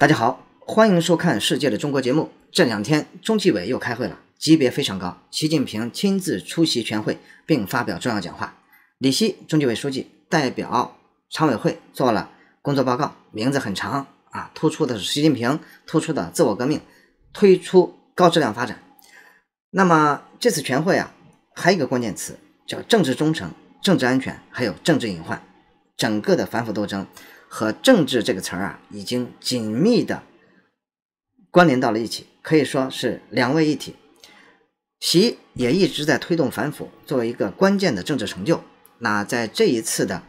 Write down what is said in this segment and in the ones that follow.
大家好，欢迎收看《世界的中国》节目。这两天，中纪委又开会了，级别非常高，习近平亲自出席全会并发表重要讲话。李希，中纪委书记，代表常委会做了工作报告，名字很长啊。突出的是习近平突出的自我革命，推出高质量发展。那么这次全会啊，还有一个关键词叫政治忠诚、政治安全，还有政治隐患，整个的反腐斗争。和政治这个词儿啊，已经紧密的关联到了一起，可以说是两位一体。习也一直在推动反腐，作为一个关键的政治成就。那在这一次的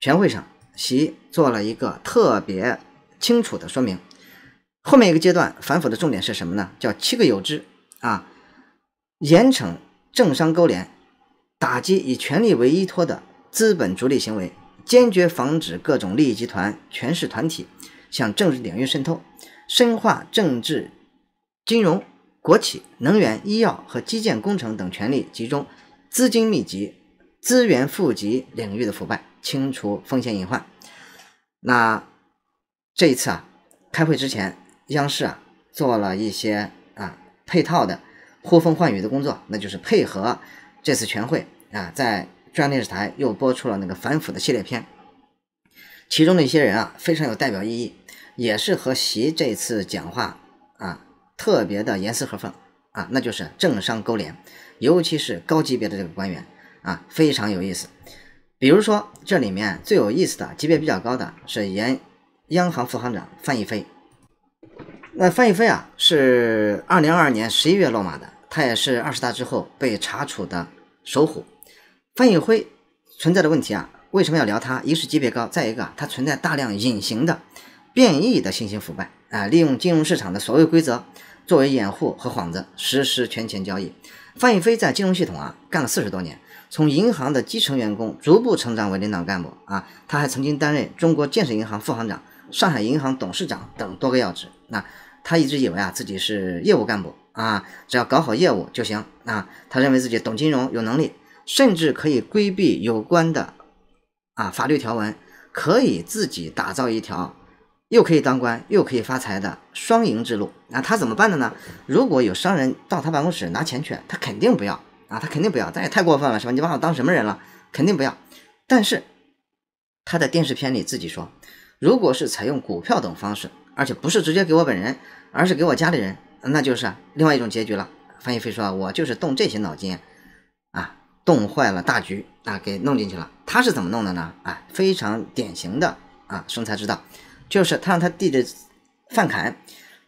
全会上，习做了一个特别清楚的说明。后面一个阶段，反腐的重点是什么呢？叫七个有之啊，严惩政商勾连，打击以权力为依托的资本逐利行为。坚决防止各种利益集团、权势团体向政治领域渗透，深化政治、金融、国企、能源、医药和基建工程等权力集中、资金密集、资源富集领域的腐败，清除风险隐患。那这一次啊，开会之前，央视啊做了一些啊配套的呼风唤雨的工作，那就是配合这次全会啊，在。中央电视台又播出了那个反腐的系列片，其中的一些人啊，非常有代表意义，也是和习这次讲话啊特别的严丝合缝啊，那就是政商勾连，尤其是高级别的这个官员啊，非常有意思。比如说这里面最有意思的、级别比较高的，是原央行副行长范一飞。那范一飞啊，是二零二二年十一月落马的，他也是二十大之后被查处的首虎。范逸辉存在的问题啊，为什么要聊他？一是级别高，再一个啊，他存在大量隐形的、变异的新型腐败啊，利用金融市场的所谓规则作为掩护和幌子，实施权钱交易。范逸飞在金融系统啊干了四十多年，从银行的基层员工逐步成长为领导干部啊，他还曾经担任中国建设银行副行长、上海银行董事长等多个要职。那他一直以为啊自己是业务干部啊，只要搞好业务就行啊，他认为自己懂金融，有能力。甚至可以规避有关的啊法律条文，可以自己打造一条又可以当官又可以发财的双赢之路。那他怎么办的呢？如果有商人到他办公室拿钱去，他肯定不要啊，他肯定不要，这也太过分了，是吧？你把我当什么人了？肯定不要。但是他在电视片里自己说，如果是采用股票等方式，而且不是直接给我本人，而是给我家里人，那就是另外一种结局了。范译飞说：“我就是动这些脑筋。”冻坏了大局啊，给弄进去了。他是怎么弄的呢？啊，非常典型的啊，生财之道，就是他让他弟弟范凯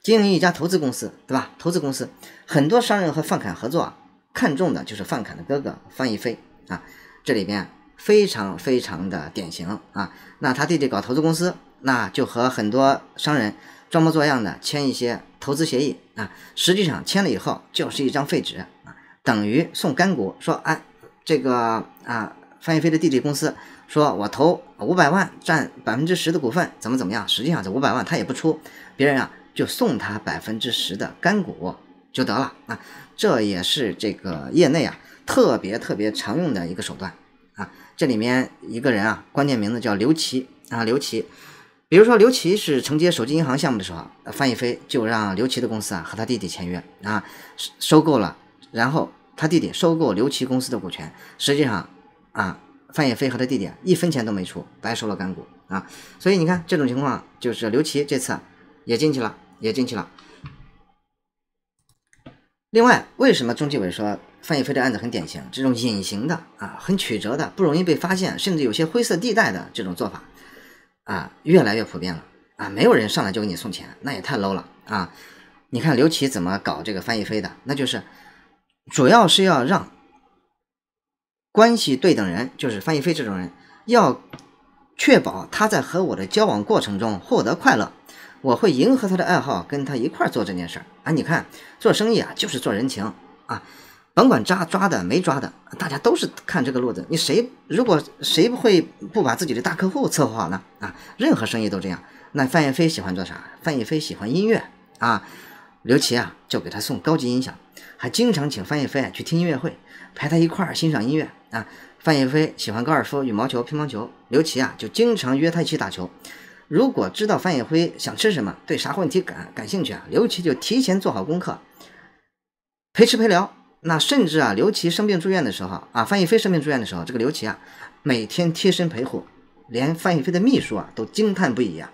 经营一家投资公司，对吧？投资公司很多商人和范凯合作啊，看中的就是范凯的哥哥范逸飞啊。这里边非常非常的典型啊。那他弟弟搞投资公司，那就和很多商人装模作样的签一些投资协议啊，实际上签了以后就是一张废纸啊，等于送干股，说啊。这个啊，范逸飞的弟弟公司说，我投五百万，占百分之十的股份，怎么怎么样？实际上这五百万他也不出，别人啊就送他百分之十的干股就得了啊。这也是这个业内啊特别特别常用的一个手段啊。这里面一个人啊，关键名字叫刘奇啊，刘奇。比如说刘奇是承接手机银行项目的时候，范逸飞就让刘奇的公司啊和他弟弟签约啊，收购了，然后。他弟弟收购刘琦公司的股权，实际上，啊，范业飞和他弟弟一分钱都没出，白收了干股啊。所以你看这种情况，就是刘琦这次也进去了，也进去了。另外，为什么中纪委说范业飞的案子很典型？这种隐形的啊，很曲折的，不容易被发现，甚至有些灰色地带的这种做法，啊，越来越普遍了啊。没有人上来就给你送钱，那也太 low 了啊。你看刘琦怎么搞这个范逸飞的，那就是。主要是要让关系对等人，就是范逸飞这种人，要确保他在和我的交往过程中获得快乐。我会迎合他的爱好，跟他一块儿做这件事儿。啊，你看，做生意啊，就是做人情啊，甭管抓抓的没抓的，大家都是看这个路子。你谁如果谁不会不把自己的大客户伺候好呢？啊，任何生意都这样。那范逸飞喜欢做啥？范逸飞喜欢音乐啊，刘琦啊，就给他送高级音响。还经常请范逸飞啊去听音乐会，陪他一块儿欣赏音乐啊。范逸飞喜欢高尔夫、羽毛球、乒乓球，刘琦啊就经常约他一起打球。如果知道范逸飞想吃什么，对啥问题感感兴趣啊，刘琦就提前做好功课，陪吃陪聊。那甚至啊，刘琦生病住院的时候啊，范逸飞生病住院的时候，这个刘琦啊每天贴身陪护，连范逸飞的秘书啊都惊叹不已啊。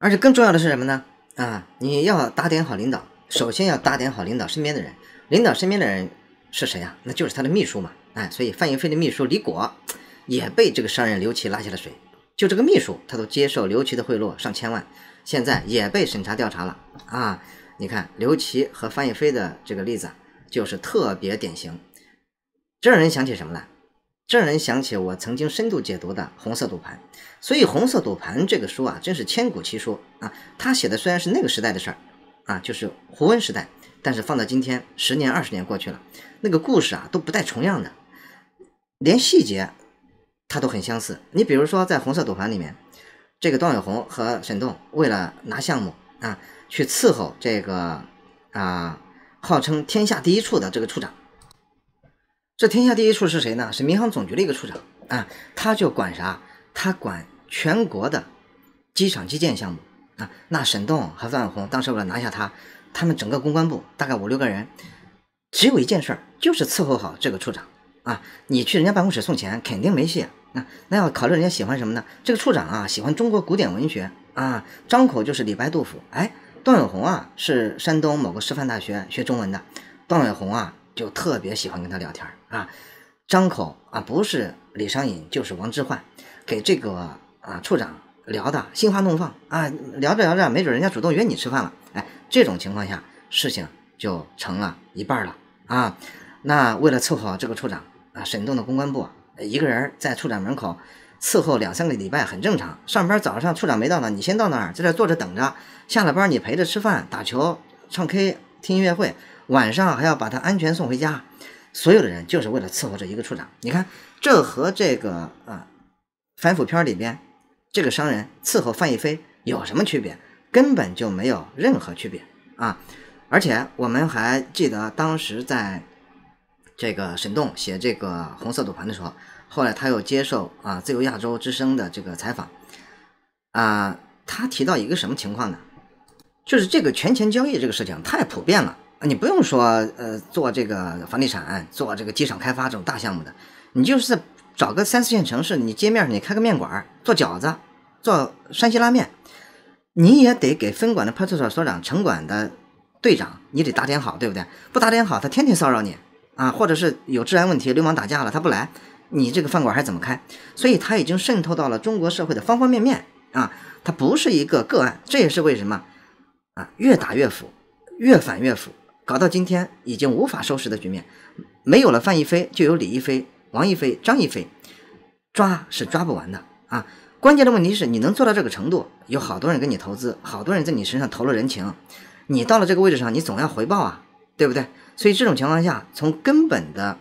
而且更重要的是什么呢？啊，你要打点好领导。首先要打点好领导身边的人，领导身边的人是谁呀？那就是他的秘书嘛。哎，所以范云飞的秘书李果也被这个商人刘琦拉下了水。就这个秘书，他都接受刘琦的贿赂上千万，现在也被审查调查了啊！你看刘琦和范云飞的这个例子，就是特别典型。这让人想起什么了？这让人想起我曾经深度解读的《红色赌盘》。所以《红色赌盘》这个书啊，真是千古奇书啊！他写的虽然是那个时代的事儿。啊，就是胡温时代，但是放到今天，十年、二十年过去了，那个故事啊都不带重样的，连细节它都很相似。你比如说，在《红色赌盘》里面，这个段永红和沈栋为了拿项目啊，去伺候这个啊，号称天下第一处的这个处长。这天下第一处是谁呢？是民航总局的一个处长啊，他就管啥？他管全国的机场基建项目。啊，那沈栋和段永红当时为了拿下他，他们整个公关部大概五六个人，只有一件事儿，就是伺候好这个处长啊。你去人家办公室送钱，肯定没戏。那那要考虑人家喜欢什么呢？这个处长啊，喜欢中国古典文学啊，张口就是李白、杜甫。哎，段永红啊，是山东某个师范大学学中文的，段永红啊，就特别喜欢跟他聊天啊，张口啊，不是李商隐就是王之涣，给这个啊处长。聊的心花怒放啊，聊着聊着，没准人家主动约你吃饭了。哎，这种情况下，事情就成了一半了啊。那为了伺候这个处长啊，沈栋的公关部一个人在处长门口伺候两三个礼拜很正常。上班早上处长没到呢，你先到那儿，在这坐着等着。下了班你陪着吃饭、打球、唱 K、听音乐会，晚上还要把他安全送回家。所有的人就是为了伺候这一个处长。你看，这和这个呃反腐片里边。这个商人伺候范逸飞有什么区别？根本就没有任何区别啊！而且我们还记得当时在这个沈栋写这个《红色赌盘》的时候，后来他又接受啊《自由亚洲之声》的这个采访啊，他提到一个什么情况呢？就是这个权钱交易这个事情太普遍了。你不用说，呃，做这个房地产、做这个机场开发这种大项目的，你就是找个三四线城市，你街面上你开个面馆做饺子。做山西拉面，你也得给分管的派出所所长、城管的队长，你得打点好，对不对？不打点好，他天天骚扰你啊，或者是有治安问题、流氓打架了，他不来，你这个饭馆还怎么开？所以他已经渗透到了中国社会的方方面面啊！他不是一个个案，这也是为什么啊，越打越腐，越反越腐，搞到今天已经无法收拾的局面。没有了范一飞，就有李一飞、王一飞、张一飞，抓是抓不完的啊！关键的问题是你能做到这个程度，有好多人跟你投资，好多人在你身上投了人情，你到了这个位置上，你总要回报啊，对不对？所以这种情况下，从根本的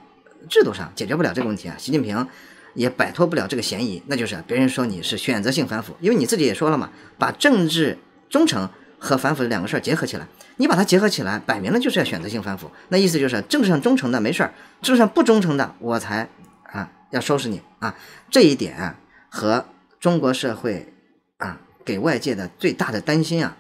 制度上解决不了这个问题啊。习近平也摆脱不了这个嫌疑，那就是别人说你是选择性反腐，因为你自己也说了嘛，把政治忠诚和反腐两个事儿结合起来，你把它结合起来，摆明了就是要选择性反腐。那意思就是政治上忠诚的没事儿，政治上不忠诚的我才啊要收拾你啊。这一点和中国社会啊，给外界的最大的担心啊，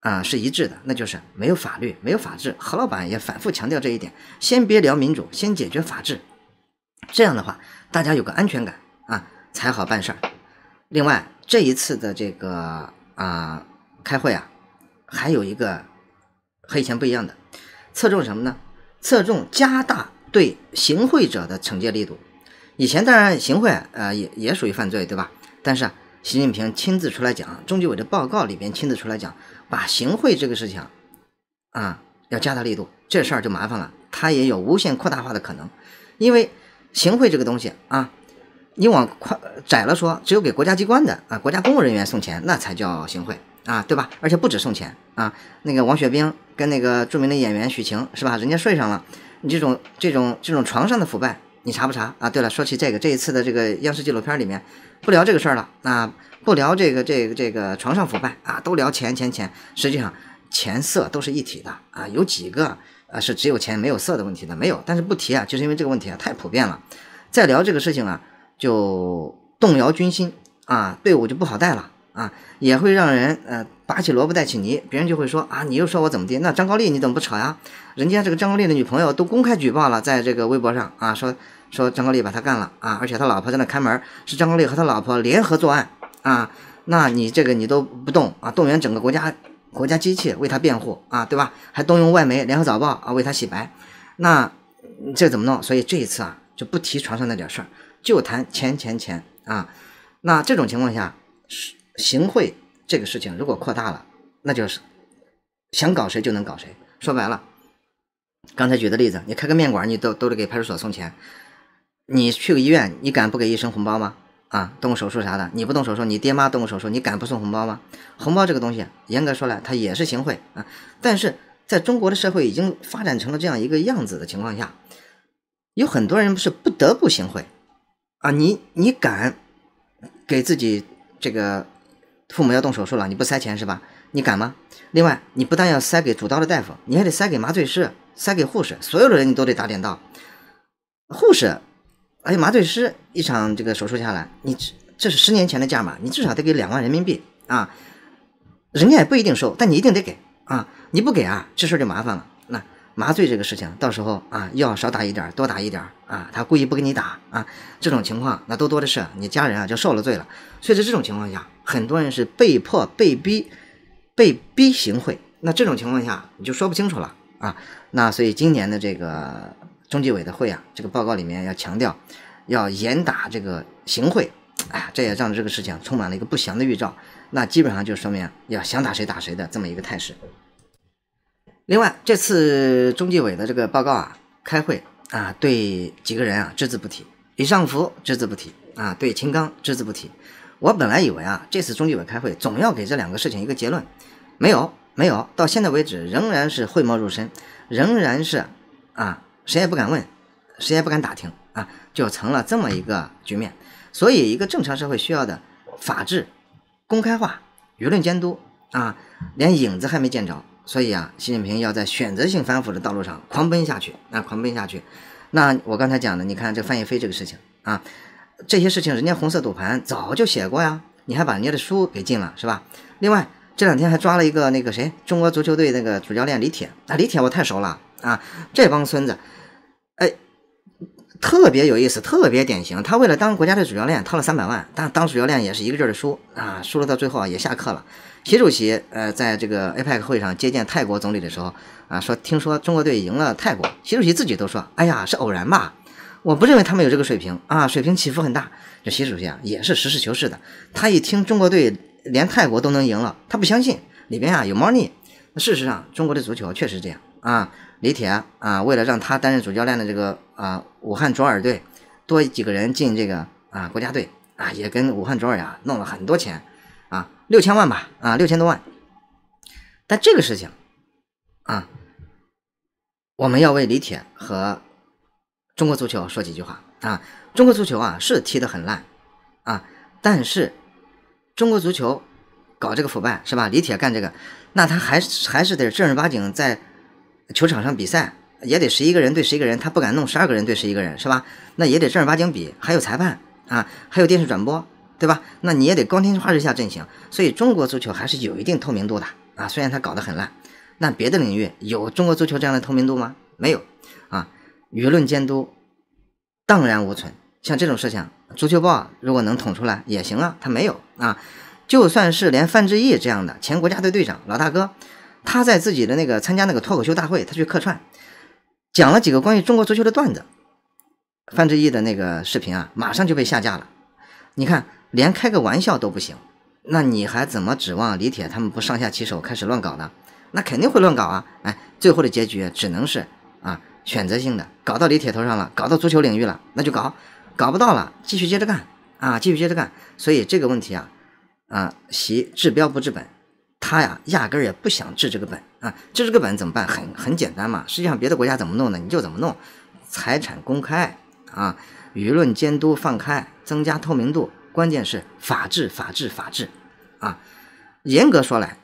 啊是一致的，那就是没有法律，没有法治。何老板也反复强调这一点，先别聊民主，先解决法治。这样的话，大家有个安全感啊，才好办事儿。另外，这一次的这个啊，开会啊，还有一个和以前不一样的，侧重什么呢？侧重加大对行贿者的惩戒力度。以前当然行贿，呃，也也属于犯罪，对吧？但是习近平亲自出来讲，中纪委的报告里边亲自出来讲，把行贿这个事情啊，要加大力度，这事儿就麻烦了，它也有无限扩大化的可能。因为行贿这个东西啊，你往宽窄了说，只有给国家机关的啊，国家公务人员送钱，那才叫行贿啊，对吧？而且不止送钱啊，那个王学兵跟那个著名的演员许晴是吧？人家睡上了，你这种这种这种床上的腐败。你查不查啊？对了，说起这个，这一次的这个央视纪录片里面不聊这个事儿了，那不聊这个这个这个床上腐败啊，都聊钱钱钱。实际上钱色都是一体的啊。有几个啊是只有钱没有色的问题的，没有。但是不提啊，就是因为这个问题啊太普遍了。再聊这个事情啊，就动摇军心啊，队伍就不好带了啊，也会让人呃拔起萝卜带起泥，别人就会说啊，你又说我怎么的？那张高丽你怎么不扯呀？人家这个张高丽的女朋友都公开举报了，在这个微博上啊说。说张国立把他干了啊，而且他老婆在那开门，是张国立和他老婆联合作案啊。那你这个你都不动啊，动员整个国家国家机器为他辩护啊，对吧？还动用外媒《联合早报》啊为他洗白，那这怎么弄？所以这一次啊，就不提床上那点事儿，就谈钱钱钱啊。那这种情况下，行贿这个事情如果扩大了，那就是想搞谁就能搞谁。说白了，刚才举的例子，你开个面馆，你都都得给派出所送钱。你去个医院，你敢不给医生红包吗？啊，动个手术啥的，你不动手术，你爹妈动个手术，你敢不送红包吗？红包这个东西，严格说来，它也是行贿啊。但是在中国的社会已经发展成了这样一个样子的情况下，有很多人不是不得不行贿啊。你你敢给自己这个父母要动手术了，你不塞钱是吧？你敢吗？另外，你不但要塞给主刀的大夫，你还得塞给麻醉师，塞给护士，所有的人你都得打点到护士。有麻醉师一场这个手术下来，你这是十年前的价嘛？你至少得给两万人民币啊！人家也不一定收，但你一定得给啊！你不给啊，这事就麻烦了。那麻醉这个事情，到时候啊，药少打一点多打一点啊，他故意不给你打啊，这种情况那都多的是，你家人啊就受了罪了。所以在这种情况下，很多人是被迫、被逼、被逼行贿。那这种情况下，你就说不清楚了啊！那所以今年的这个。中纪委的会啊，这个报告里面要强调，要严打这个行贿，哎呀，这也让这个事情充满了一个不祥的预兆。那基本上就说明要想打谁打谁的这么一个态势。另外，这次中纪委的这个报告啊，开会啊，对几个人啊只字不提，李尚福只字不提啊，对秦刚只字不提。我本来以为啊，这次中纪委开会总要给这两个事情一个结论，没有，没有，到现在为止仍然是讳莫如深，仍然是啊。谁也不敢问，谁也不敢打听啊，就成了这么一个局面。所以，一个正常社会需要的法治、公开化、舆论监督啊，连影子还没见着。所以啊，习近平要在选择性反腐的道路上狂奔下去，啊，狂奔下去。那我刚才讲的，你看这范逸飞这个事情啊，这些事情人家红色赌盘早就写过呀，你还把人家的书给禁了是吧？另外，这两天还抓了一个那个谁，中国足球队那个主教练李铁啊，李铁我太熟了啊，这帮孙子。特别有意思，特别典型。他为了当国家队主教练掏了三百万，但当主教练也是一个劲儿的输啊，输了到最后啊也下课了。习主席呃，在这个 APEC 会上接见泰国总理的时候啊，说听说中国队赢了泰国，习主席自己都说，哎呀是偶然吧？我不认为他们有这个水平啊，水平起伏很大。这习主席啊也是实事求是的，他一听中国队连泰国都能赢了，他不相信里边啊有猫腻。那事实上，中国的足球确实这样。啊，李铁啊，为了让他担任主教练的这个啊，武汉卓尔队多几个人进这个啊国家队啊，也跟武汉卓尔啊弄了很多钱啊，六千万吧啊，六千多万。但这个事情啊，我们要为李铁和中国足球说几句话啊，中国足球啊是踢得很烂啊，但是中国足球搞这个腐败是吧？李铁干这个，那他还是还是得正儿八经在。球场上比赛也得十一个人对十一个人，他不敢弄十二个人对十一个人，是吧？那也得正儿八经比，还有裁判啊，还有电视转播，对吧？那你也得光天化日下阵型，所以中国足球还是有一定透明度的啊，虽然他搞得很烂。那别的领域有中国足球这样的透明度吗？没有啊，舆论监督荡然无存。像这种事情，足球报如果能捅出来也行啊，他没有啊。就算是连范志毅这样的前国家队队长老大哥。他在自己的那个参加那个脱口秀大会，他去客串，讲了几个关于中国足球的段子，范志毅的那个视频啊，马上就被下架了。你看，连开个玩笑都不行，那你还怎么指望李铁他们不上下其手开始乱搞呢？那肯定会乱搞啊！哎，最后的结局只能是啊，选择性的搞到李铁头上了，搞到足球领域了，那就搞，搞不到了，继续接着干啊，继续接着干。所以这个问题啊，啊，习治标不治本。他呀，压根儿也不想治这个本啊，治这个本怎么办？很很简单嘛。实际上，别的国家怎么弄呢？你就怎么弄。财产公开啊，舆论监督放开，增加透明度。关键是法治，法治，法治啊。严格说来，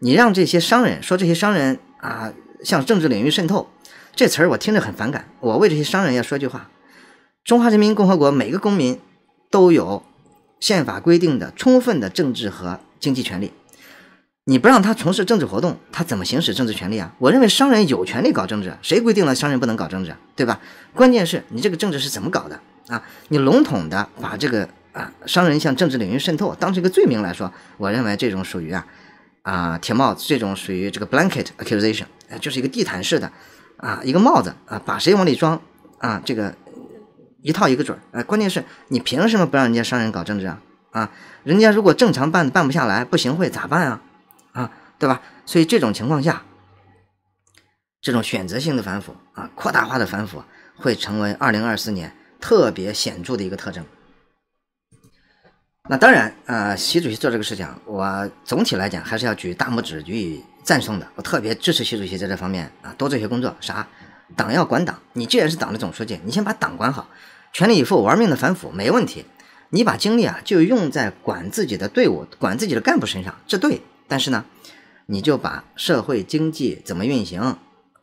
你让这些商人说这些商人啊，向政治领域渗透，这词儿我听着很反感。我为这些商人要说句话：中华人民共和国每个公民都有宪法规定的充分的政治和经济权利。你不让他从事政治活动，他怎么行使政治权利啊？我认为商人有权利搞政治，谁规定了商人不能搞政治，对吧？关键是你这个政治是怎么搞的啊？你笼统的把这个啊商人向政治领域渗透当成一个罪名来说，我认为这种属于啊啊铁帽子，这种属于这个 blanket accusation，就是一个地毯式的啊一个帽子啊把谁往里装啊这个一套一个准儿。哎，关键是你凭什么不让人家商人搞政治啊？啊，人家如果正常办办不下来，不行贿咋办啊？啊，对吧？所以这种情况下，这种选择性的反腐啊，扩大化的反腐会成为二零二四年特别显著的一个特征。那当然，呃，习主席做这个事情，我总体来讲还是要举大拇指予以赞颂的。我特别支持习主席在这方面啊多做些工作。啥？党要管党，你既然是党的总书记，你先把党管好，全力以赴玩命的反腐没问题。你把精力啊就用在管自己的队伍、管自己的干部身上，这对。但是呢，你就把社会经济怎么运行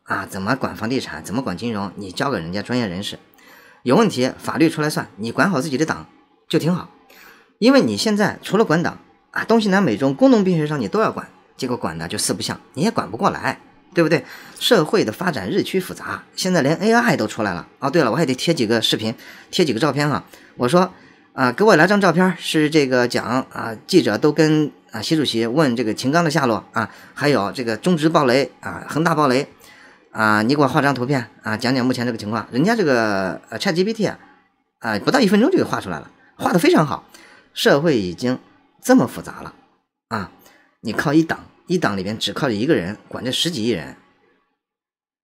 啊，怎么管房地产，怎么管金融，你交给人家专业人士，有问题法律出来算，你管好自己的党就挺好。因为你现在除了管党啊，东西南北中，工农兵学商你都要管，结果管的就四不像，你也管不过来，对不对？社会的发展日趋复杂，现在连 AI 都出来了哦。对了，我还得贴几个视频，贴几个照片啊。我说啊，给我来张照片，是这个讲啊，记者都跟。啊，习主席问这个秦刚的下落啊，还有这个中植暴雷啊，恒大暴雷啊，你给我画张图片啊，讲讲目前这个情况。人家这个呃 ChatGPT 啊，啊不到一分钟就给画出来了，画的非常好。社会已经这么复杂了啊，你靠一党，一党里面只靠一个人管这十几亿人，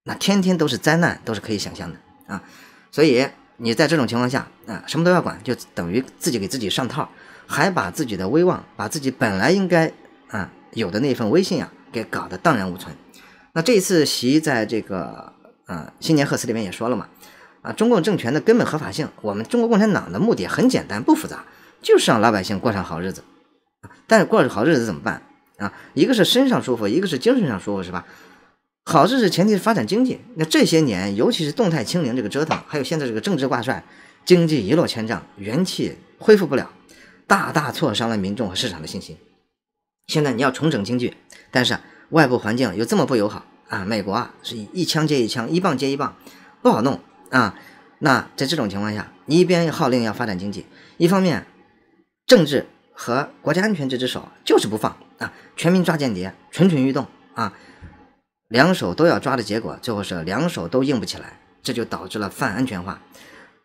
那天天都是灾难，都是可以想象的啊。所以你在这种情况下啊，什么都要管，就等于自己给自己上套。还把自己的威望，把自己本来应该啊有的那份威信啊，给搞得荡然无存。那这一次，习在这个啊新年贺词里面也说了嘛，啊，中共政权的根本合法性，我们中国共产党的目的很简单，不复杂，就是让老百姓过上好日子。但是过着好日子怎么办啊？一个是身上舒服，一个是精神上舒服，是吧？好日子前提是发展经济。那这些年，尤其是动态清零这个折腾，还有现在这个政治挂帅，经济一落千丈，元气恢复不了。大大挫伤了民众和市场的信心。现在你要重整经济，但是外部环境又这么不友好啊！美国啊是一枪接一枪，一棒接一棒，不好弄啊！那在这种情况下，你一边号令要发展经济，一方面政治和国家安全这只手就是不放啊！全民抓间谍，蠢蠢欲动啊！两手都要抓的结果，最后是两手都硬不起来，这就导致了泛安全化。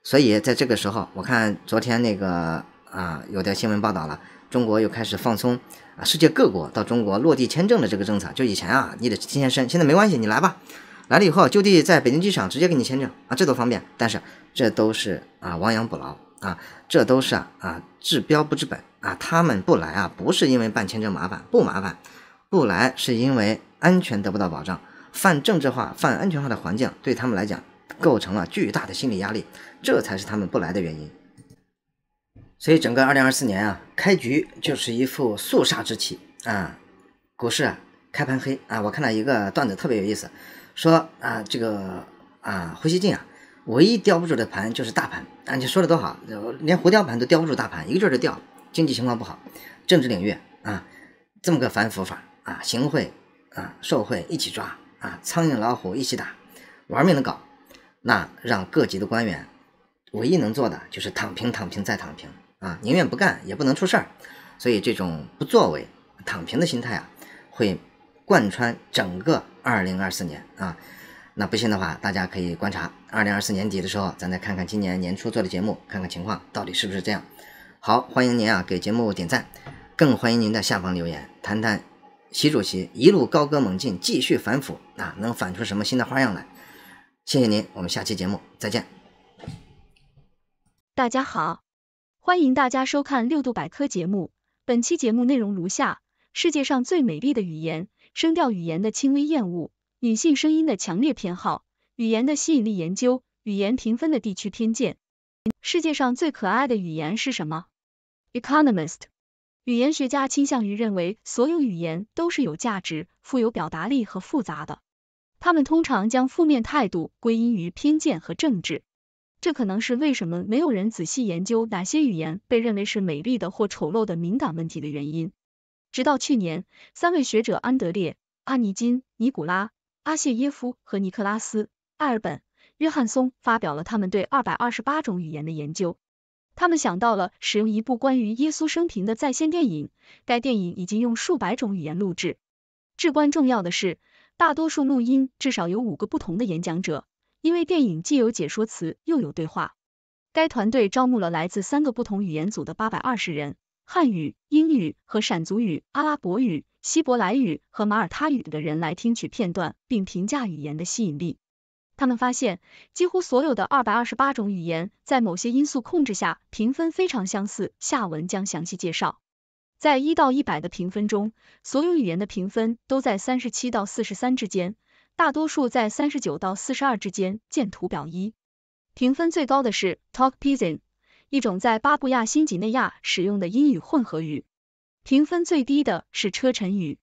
所以在这个时候，我看昨天那个。啊，有的新闻报道了，中国又开始放松，啊，世界各国到中国落地签证的这个政策。就以前啊，你得提前申，现在没关系，你来吧，来了以后就地在北京机场直接给你签证啊，这多方便！但是这都是啊亡羊补牢啊，这都是啊啊治标不治本啊。他们不来啊，不是因为办签证麻烦，不麻烦，不来是因为安全得不到保障，泛政治化、泛安全化的环境对他们来讲构成了巨大的心理压力，这才是他们不来的原因。所以整个二零二四年啊，开局就是一副肃杀之气啊，股市啊开盘黑啊。我看到一个段子特别有意思，说啊这个啊胡锡进啊，唯一吊不住的盘就是大盘啊。你说的多好，连胡吊盘都吊不住，大盘一个劲儿的掉。经济情况不好，政治领域啊这么个反腐法啊，行贿啊受贿一起抓啊，苍蝇老虎一起打，玩命的搞，那让各级的官员唯一能做的就是躺平，躺平再躺平。啊，宁愿不干也不能出事儿，所以这种不作为、躺平的心态啊，会贯穿整个二零二四年啊。那不信的话，大家可以观察二零二四年底的时候，咱再看看今年年初做的节目，看看情况到底是不是这样。好，欢迎您啊，给节目点赞，更欢迎您在下方留言，谈谈习主席一路高歌猛进，继续反腐啊，能反出什么新的花样来？谢谢您，我们下期节目再见。大家好。欢迎大家收看六度百科节目。本期节目内容如下：世界上最美丽的语言，声调语言的轻微厌恶，女性声音的强烈偏好，语言的吸引力研究，语言评分的地区偏见。世界上最可爱的语言是什么？Economist，语言学家倾向于认为所有语言都是有价值、富有表达力和复杂的。他们通常将负面态度归因于偏见和政治。这可能是为什么没有人仔细研究哪些语言被认为是美丽的或丑陋的敏感问题的原因。直到去年，三位学者安德烈、阿尼金、尼古拉、阿谢耶夫和尼克拉斯·艾尔本、约翰松发表了他们对228种语言的研究。他们想到了使用一部关于耶稣生平的在线电影，该电影已经用数百种语言录制。至关重要的是，大多数录音至少有五个不同的演讲者。因为电影既有解说词，又有对话，该团队招募了来自三个不同语言组的八百二十人，汉语、英语和闪族语、阿拉伯语、希伯来语和马耳他语的人来听取片段并评价语言的吸引力。他们发现，几乎所有的二百二十八种语言在某些因素控制下评分非常相似。下文将详细介绍，在一到一百的评分中，所有语言的评分都在三十七到四十三之间。大多数在三十九到四十二之间。见图表一。评分最高的是 t a l k Pisin，一种在巴布亚新几内亚使用的英语混合语。评分最低的是车臣语。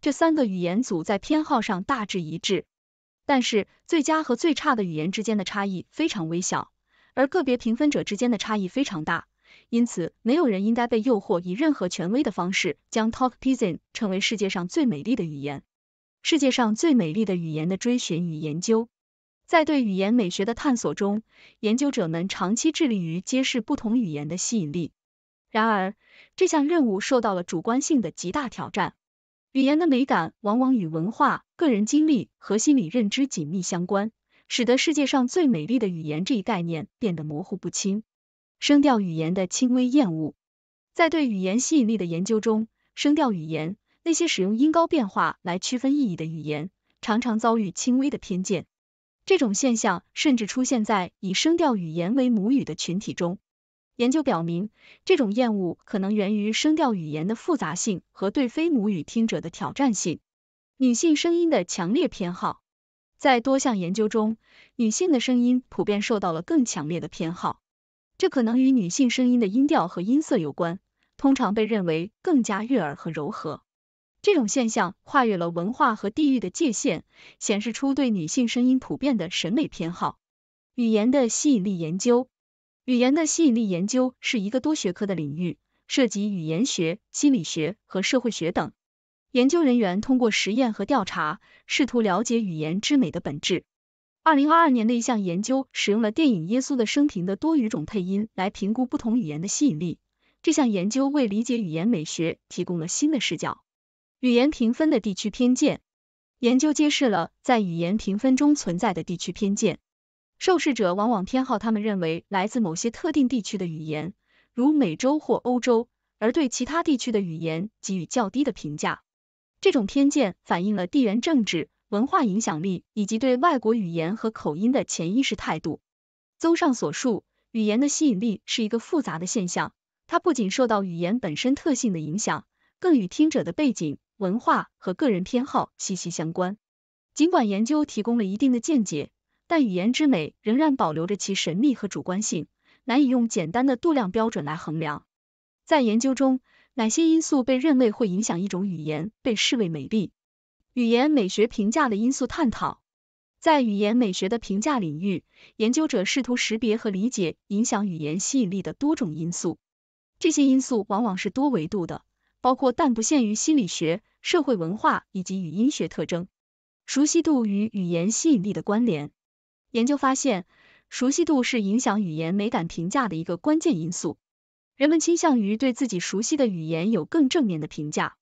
这三个语言组在偏好上大致一致，但是最佳和最差的语言之间的差异非常微小，而个别评分者之间的差异非常大。因此，没有人应该被诱惑以任何权威的方式将 t a l k Pisin 成为世界上最美丽的语言。世界上最美丽的语言的追寻与研究，在对语言美学的探索中，研究者们长期致力于揭示不同语言的吸引力。然而，这项任务受到了主观性的极大挑战。语言的美感往往与文化、个人经历和心理认知紧密相关，使得世界上最美丽的语言这一概念变得模糊不清。声调语言的轻微厌恶，在对语言吸引力的研究中，声调语言。那些使用音高变化来区分意义的语言，常常遭遇轻微的偏见。这种现象甚至出现在以声调语言为母语的群体中。研究表明，这种厌恶可能源于声调语言的复杂性和对非母语听者的挑战性。女性声音的强烈偏好，在多项研究中，女性的声音普遍受到了更强烈的偏好。这可能与女性声音的音调和音色有关，通常被认为更加悦耳和柔和。这种现象跨越了文化和地域的界限，显示出对女性声音普遍的审美偏好。语言的吸引力研究，语言的吸引力研究是一个多学科的领域，涉及语言学、心理学和社会学等。研究人员通过实验和调查，试图了解语言之美的本质。二零二二年的一项研究，使用了电影《耶稣的生平》的多语种配音来评估不同语言的吸引力。这项研究为理解语言美学提供了新的视角。语言评分的地区偏见研究揭示了在语言评分中存在的地区偏见。受试者往往偏好他们认为来自某些特定地区的语言，如美洲或欧洲，而对其他地区的语言给予较低的评价。这种偏见反映了地缘政治、文化影响力以及对外国语言和口音的潜意识态度。综上所述，语言的吸引力是一个复杂的现象，它不仅受到语言本身特性的影响，更与听者的背景。文化和个人偏好息息相关。尽管研究提供了一定的见解，但语言之美仍然保留着其神秘和主观性，难以用简单的度量标准来衡量。在研究中，哪些因素被认为会影响一种语言被视为美丽？语言美学评价的因素探讨。在语言美学的评价领域，研究者试图识别和理解影响语言吸引力的多种因素。这些因素往往是多维度的。包括但不限于心理学、社会文化以及语音学特征。熟悉度与语言吸引力的关联研究发现，熟悉度是影响语言美感评价的一个关键因素。人们倾向于对自己熟悉的语言有更正面的评价。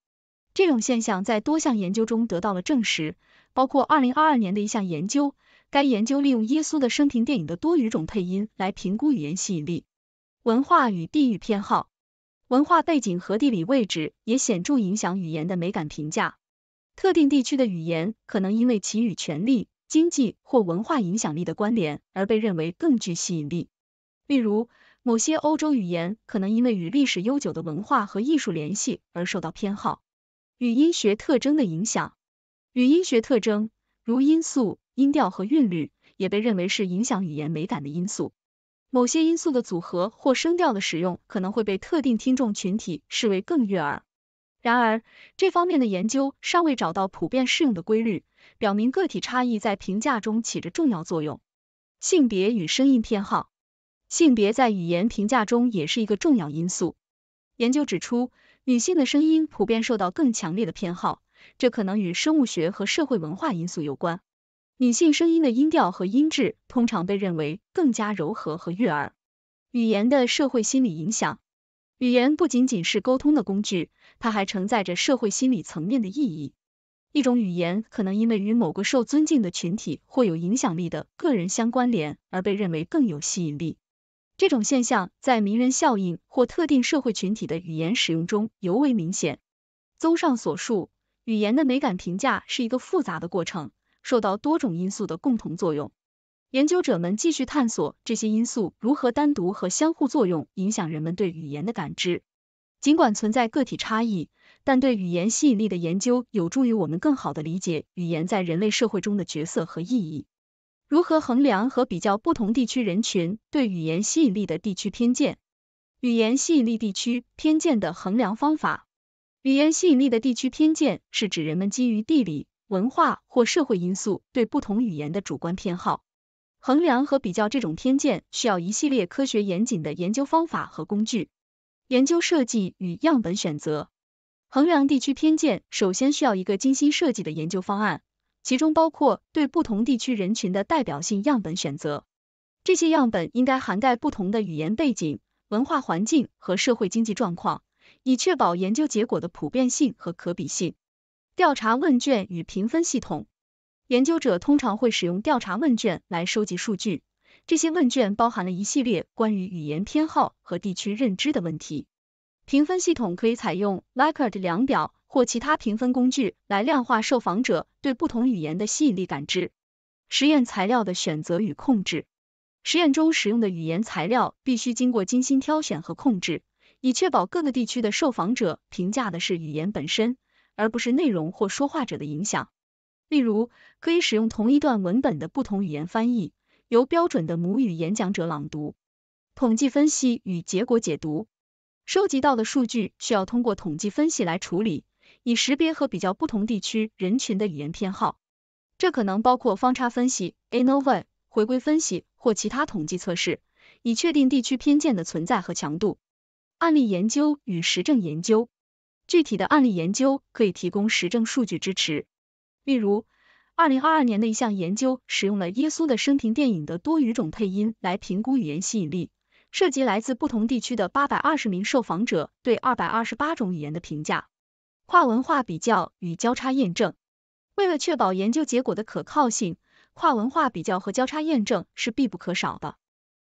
这种现象在多项研究中得到了证实，包括二零二二年的一项研究。该研究利用耶稣的生平电影的多语种配音来评估语言吸引力、文化与地域偏好。文化背景和地理位置也显著影响语言的美感评价。特定地区的语言可能因为其与权力、经济或文化影响力的关联而被认为更具吸引力。例如，某些欧洲语言可能因为与历史悠久的文化和艺术联系而受到偏好。语音学特征的影响，语音学特征如音素、音调和韵律，也被认为是影响语言美感的因素。某些因素的组合或声调的使用可能会被特定听众群体视为更悦耳。然而，这方面的研究尚未找到普遍适用的规律，表明个体差异在评价中起着重要作用。性别与声音偏好，性别在语言评价中也是一个重要因素。研究指出，女性的声音普遍受到更强烈的偏好，这可能与生物学和社会文化因素有关。女性声音的音调和音质通常被认为更加柔和和悦耳。语言的社会心理影响，语言不仅仅是沟通的工具，它还承载着社会心理层面的意义。一种语言可能因为与某个受尊敬的群体或有影响力的个人相关联而被认为更有吸引力。这种现象在名人效应或特定社会群体的语言使用中尤为明显。综上所述，语言的美感评价是一个复杂的过程。受到多种因素的共同作用，研究者们继续探索这些因素如何单独和相互作用，影响人们对语言的感知。尽管存在个体差异，但对语言吸引力的研究有助于我们更好的理解语言在人类社会中的角色和意义。如何衡量和比较不同地区人群对语言吸引力的地区偏见？语言吸引力地区偏见的衡量方法。语言吸引力的地区偏见是指人们基于地理。文化或社会因素对不同语言的主观偏好，衡量和比较这种偏见需要一系列科学严谨的研究方法和工具。研究设计与样本选择，衡量地区偏见首先需要一个精心设计的研究方案，其中包括对不同地区人群的代表性样本选择。这些样本应该涵盖不同的语言背景、文化环境和社会经济状况，以确保研究结果的普遍性和可比性。调查问卷与评分系统，研究者通常会使用调查问卷来收集数据，这些问卷包含了一系列关于语言偏好和地区认知的问题。评分系统可以采用 Likert 量表或其他评分工具来量化受访者对不同语言的吸引力感知。实验材料的选择与控制，实验中使用的语言材料必须经过精心挑选和控制，以确保各个地区的受访者评价的是语言本身。而不是内容或说话者的影响。例如，可以使用同一段文本的不同语言翻译，由标准的母语演讲者朗读。统计分析与结果解读：收集到的数据需要通过统计分析来处理，以识别和比较不同地区人群的语言偏好。这可能包括方差分析、ANOVA、回归分析或其他统计测试，以确定地区偏见的存在和强度。案例研究与实证研究。具体的案例研究可以提供实证数据支持，例如，二零二二年的一项研究使用了耶稣的生平电影的多语种配音来评估语言吸引力，涉及来自不同地区的八百二十名受访者对二百二十八种语言的评价。跨文化比较与交叉验证，为了确保研究结果的可靠性，跨文化比较和交叉验证是必不可少的。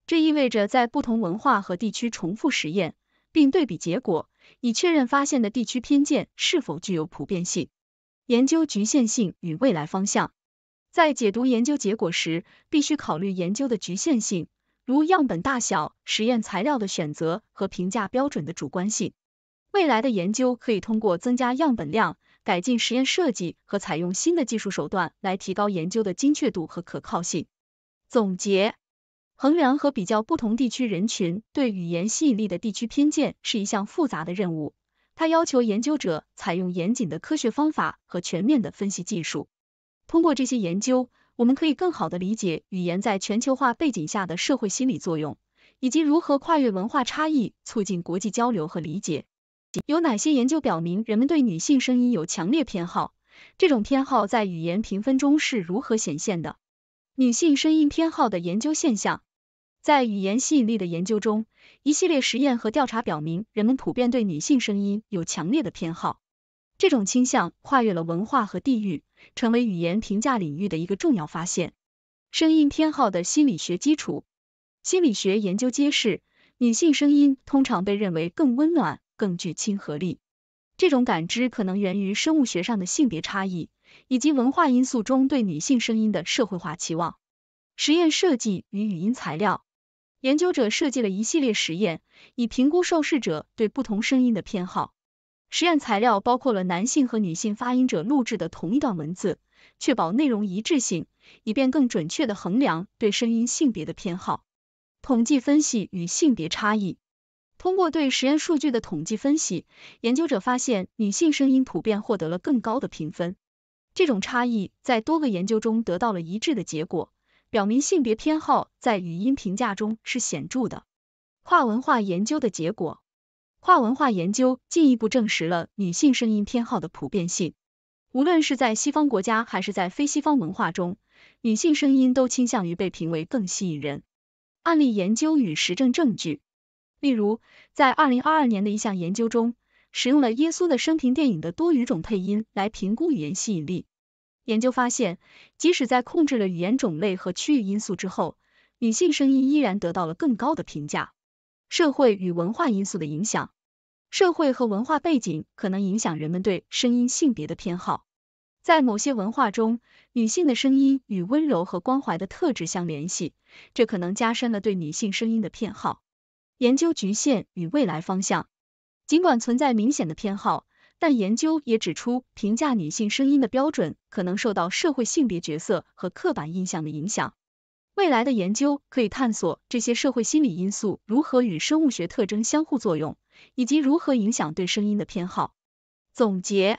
这意味着在不同文化和地区重复实验，并对比结果。以确认发现的地区偏见是否具有普遍性。研究局限性与未来方向。在解读研究结果时，必须考虑研究的局限性，如样本大小、实验材料的选择和评价标准的主观性。未来的研究可以通过增加样本量、改进实验设计和采用新的技术手段来提高研究的精确度和可靠性。总结。衡量和比较不同地区人群对语言吸引力的地区偏见是一项复杂的任务，它要求研究者采用严谨的科学方法和全面的分析技术。通过这些研究，我们可以更好地理解语言在全球化背景下的社会心理作用，以及如何跨越文化差异，促进国际交流和理解。有哪些研究表明人们对女性声音有强烈偏好？这种偏好在语言评分中是如何显现的？女性声音偏好的研究现象。在语言吸引力的研究中，一系列实验和调查表明，人们普遍对女性声音有强烈的偏好。这种倾向跨越了文化和地域，成为语言评价领域的一个重要发现。声音偏好的心理学基础，心理学研究揭示，女性声音通常被认为更温暖、更具亲和力。这种感知可能源于生物学上的性别差异，以及文化因素中对女性声音的社会化期望。实验设计与语音材料。研究者设计了一系列实验，以评估受试者对不同声音的偏好。实验材料包括了男性和女性发音者录制的同一段文字，确保内容一致性，以便更准确的衡量对声音性别的偏好。统计分析与性别差异。通过对实验数据的统计分析，研究者发现女性声音普遍获得了更高的评分。这种差异在多个研究中得到了一致的结果。表明性别偏好在语音评价中是显著的。跨文化研究的结果，跨文化研究进一步证实了女性声音偏好的普遍性。无论是在西方国家还是在非西方文化中，女性声音都倾向于被评为更吸引人。案例研究与实证证据，例如，在二零二二年的一项研究中，使用了耶稣的生平电影的多语种配音来评估语言吸引力。研究发现，即使在控制了语言种类和区域因素之后，女性声音依然得到了更高的评价。社会与文化因素的影响，社会和文化背景可能影响人们对声音性别的偏好。在某些文化中，女性的声音与温柔和关怀的特质相联系，这可能加深了对女性声音的偏好。研究局限与未来方向，尽管存在明显的偏好。但研究也指出，评价女性声音的标准可能受到社会性别角色和刻板印象的影响。未来的研究可以探索这些社会心理因素如何与生物学特征相互作用，以及如何影响对声音的偏好。总结：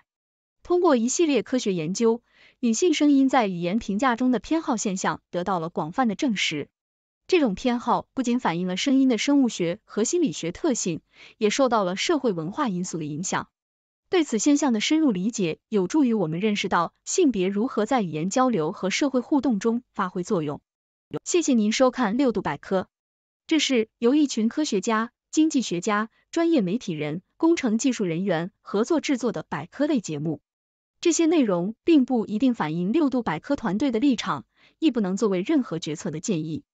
通过一系列科学研究，女性声音在语言评价中的偏好现象得到了广泛的证实。这种偏好不仅反映了声音的生物学和心理学特性，也受到了社会文化因素的影响。对此现象的深入理解，有助于我们认识到性别如何在语言交流和社会互动中发挥作用。谢谢您收看六度百科，这是由一群科学家、经济学家、专业媒体人、工程技术人员合作制作的百科类节目。这些内容并不一定反映六度百科团队的立场，亦不能作为任何决策的建议。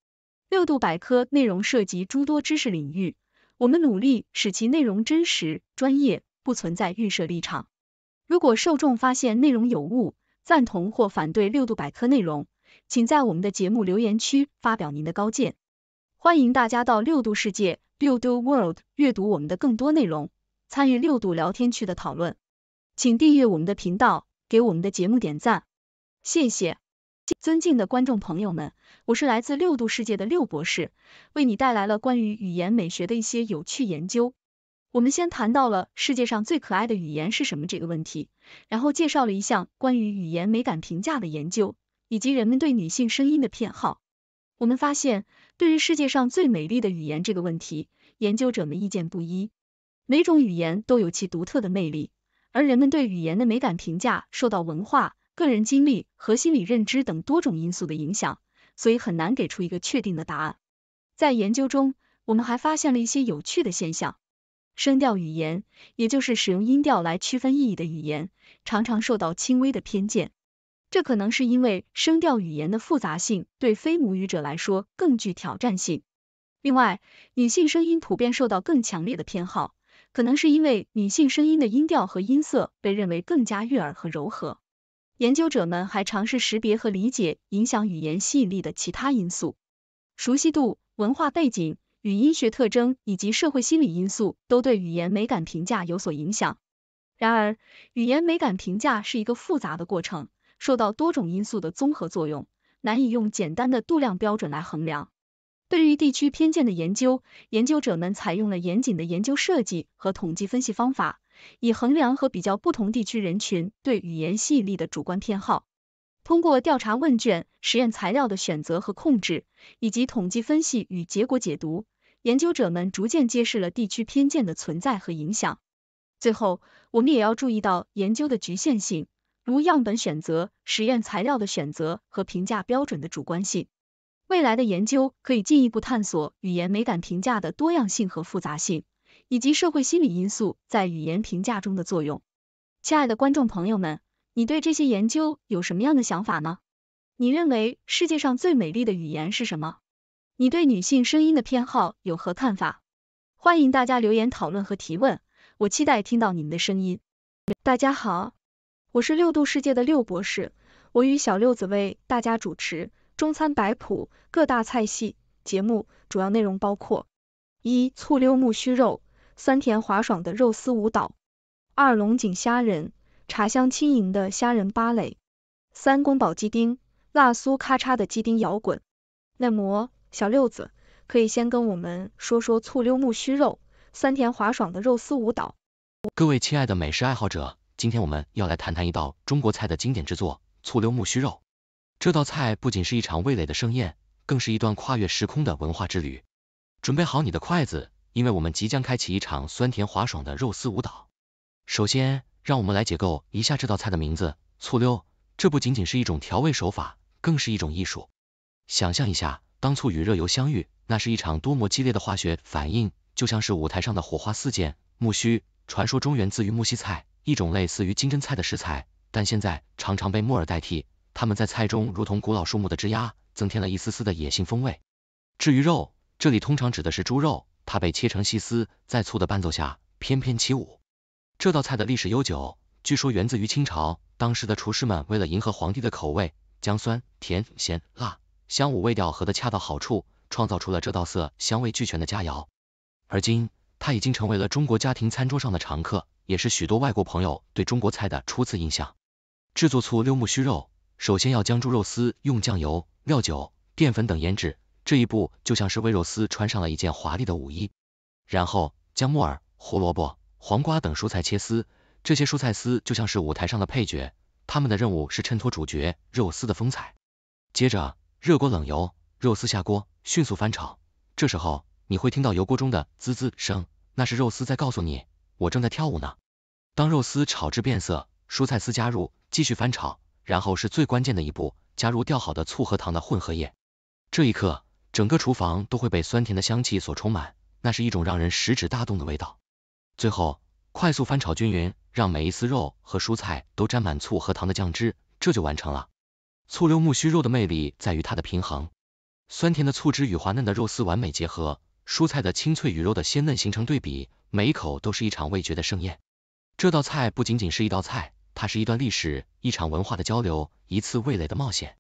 六度百科内容涉及诸多知识领域，我们努力使其内容真实、专业。不存在预设立场。如果受众发现内容有误，赞同或反对六度百科内容，请在我们的节目留言区发表您的高见。欢迎大家到六度世界（六度 World） 阅读我们的更多内容，参与六度聊天区的讨论。请订阅我们的频道，给我们的节目点赞，谢谢。尊敬的观众朋友们，我是来自六度世界的六博士，为你带来了关于语言美学的一些有趣研究。我们先谈到了世界上最可爱的语言是什么这个问题，然后介绍了一项关于语言美感评价的研究，以及人们对女性声音的偏好。我们发现，对于世界上最美丽的语言这个问题，研究者们意见不一。每种语言都有其独特的魅力，而人们对语言的美感评价受到文化、个人经历和心理认知等多种因素的影响，所以很难给出一个确定的答案。在研究中，我们还发现了一些有趣的现象。声调语言，也就是使用音调来区分意义的语言，常常受到轻微的偏见。这可能是因为声调语言的复杂性对非母语者来说更具挑战性。另外，女性声音普遍受到更强烈的偏好，可能是因为女性声音的音调和音色被认为更加悦耳和柔和。研究者们还尝试识别和理解影响语言吸引力的其他因素，熟悉度、文化背景。语音学特征以及社会心理因素都对语言美感评价有所影响。然而，语言美感评价是一个复杂的过程，受到多种因素的综合作用，难以用简单的度量标准来衡量。对于地区偏见的研究，研究者们采用了严谨的研究设计和统计分析方法，以衡量和比较不同地区人群对语言吸引力的主观偏好。通过调查问卷、实验材料的选择和控制，以及统计分析与结果解读，研究者们逐渐揭示了地区偏见的存在和影响。最后，我们也要注意到研究的局限性，如样本选择、实验材料的选择和评价标准的主观性。未来的研究可以进一步探索语言美感评价的多样性和复杂性，以及社会心理因素在语言评价中的作用。亲爱的观众朋友们。你对这些研究有什么样的想法呢？你认为世界上最美丽的语言是什么？你对女性声音的偏好有何看法？欢迎大家留言讨论和提问，我期待听到你们的声音。大家好，我是六度世界的六博士，我与小六子为大家主持中餐摆谱各大菜系节目，主要内容包括：一、醋溜木须肉，酸甜滑爽的肉丝舞蹈；二、龙井虾仁。茶香轻盈的虾仁芭蕾，三宫保鸡丁，辣酥咔嚓的鸡丁摇滚，耐磨，小六子可以先跟我们说说醋溜木须肉，酸甜滑爽的肉丝舞蹈。各位亲爱的美食爱好者，今天我们要来谈谈一道中国菜的经典之作——醋溜木须肉。这道菜不仅是一场味蕾的盛宴，更是一段跨越时空的文化之旅。准备好你的筷子，因为我们即将开启一场酸甜滑爽的肉丝舞蹈。首先，让我们来解构一下这道菜的名字“醋溜”。这不仅仅是一种调味手法，更是一种艺术。想象一下，当醋与热油相遇，那是一场多么激烈的化学反应，就像是舞台上的火花四溅。木须，传说中源自于木樨菜，一种类似于金针菜的食材，但现在常常被木耳代替。它们在菜中如同古老树木的枝丫，增添了一丝丝的野性风味。至于肉，这里通常指的是猪肉，它被切成细丝，在醋的伴奏下翩翩起舞。这道菜的历史悠久，据说源自于清朝，当时的厨师们为了迎合皇帝的口味，将酸、甜、咸、辣、香五味调和的恰到好处，创造出了这道色香味俱全的佳肴。而今，它已经成为了中国家庭餐桌上的常客，也是许多外国朋友对中国菜的初次印象。制作醋溜木须肉，首先要将猪肉丝用酱油、料酒、淀粉等腌制，这一步就像是为肉丝穿上了一件华丽的舞衣。然后将木耳、胡萝卜。黄瓜等蔬菜切丝，这些蔬菜丝就像是舞台上的配角，他们的任务是衬托主角肉丝的风采。接着热锅冷油，肉丝下锅，迅速翻炒，这时候你会听到油锅中的滋滋声，那是肉丝在告诉你，我正在跳舞呢。当肉丝炒至变色，蔬菜丝加入，继续翻炒，然后是最关键的一步，加入调好的醋和糖的混合液。这一刻，整个厨房都会被酸甜的香气所充满，那是一种让人食指大动的味道。最后快速翻炒均匀，让每一丝肉和蔬菜都沾满醋和糖的酱汁，这就完成了。醋溜木须肉的魅力在于它的平衡，酸甜的醋汁与滑嫩的肉丝完美结合，蔬菜的清脆与肉的鲜嫩形成对比，每一口都是一场味觉的盛宴。这道菜不仅仅是一道菜，它是一段历史，一场文化的交流，一次味蕾的冒险。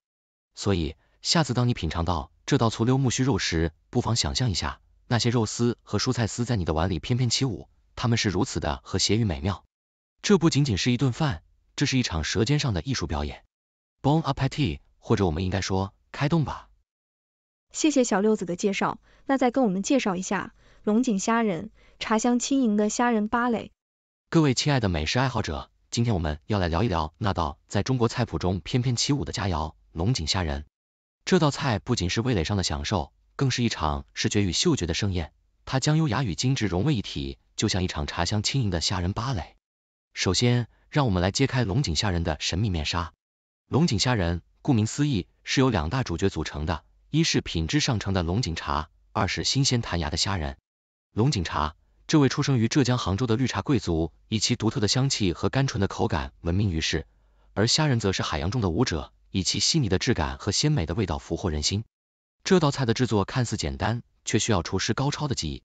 所以，下次当你品尝到这道醋溜木须肉时，不妨想象一下，那些肉丝和蔬菜丝在你的碗里翩翩起舞。他们是如此的和谐与美妙，这不仅仅是一顿饭，这是一场舌尖上的艺术表演。Bon appetit，或者我们应该说开动吧。谢谢小六子的介绍，那再跟我们介绍一下龙井虾仁，茶香轻盈的虾仁芭蕾。各位亲爱的美食爱好者，今天我们要来聊一聊那道在中国菜谱中翩翩起舞的佳肴龙井虾仁。这道菜不仅是味蕾上的享受，更是一场视觉与嗅觉的盛宴，它将优雅与精致融为一体。就像一场茶香轻盈的虾仁芭蕾。首先，让我们来揭开龙井虾仁的神秘面纱。龙井虾仁，顾名思义，是由两大主角组成的，一是品质上乘的龙井茶，二是新鲜弹牙的虾仁。龙井茶，这位出生于浙江杭州的绿茶贵族，以其独特的香气和甘醇的口感闻名于世；而虾仁则是海洋中的舞者，以其细腻的质感和鲜美的味道俘获人心。这道菜的制作看似简单，却需要厨师高超的技艺。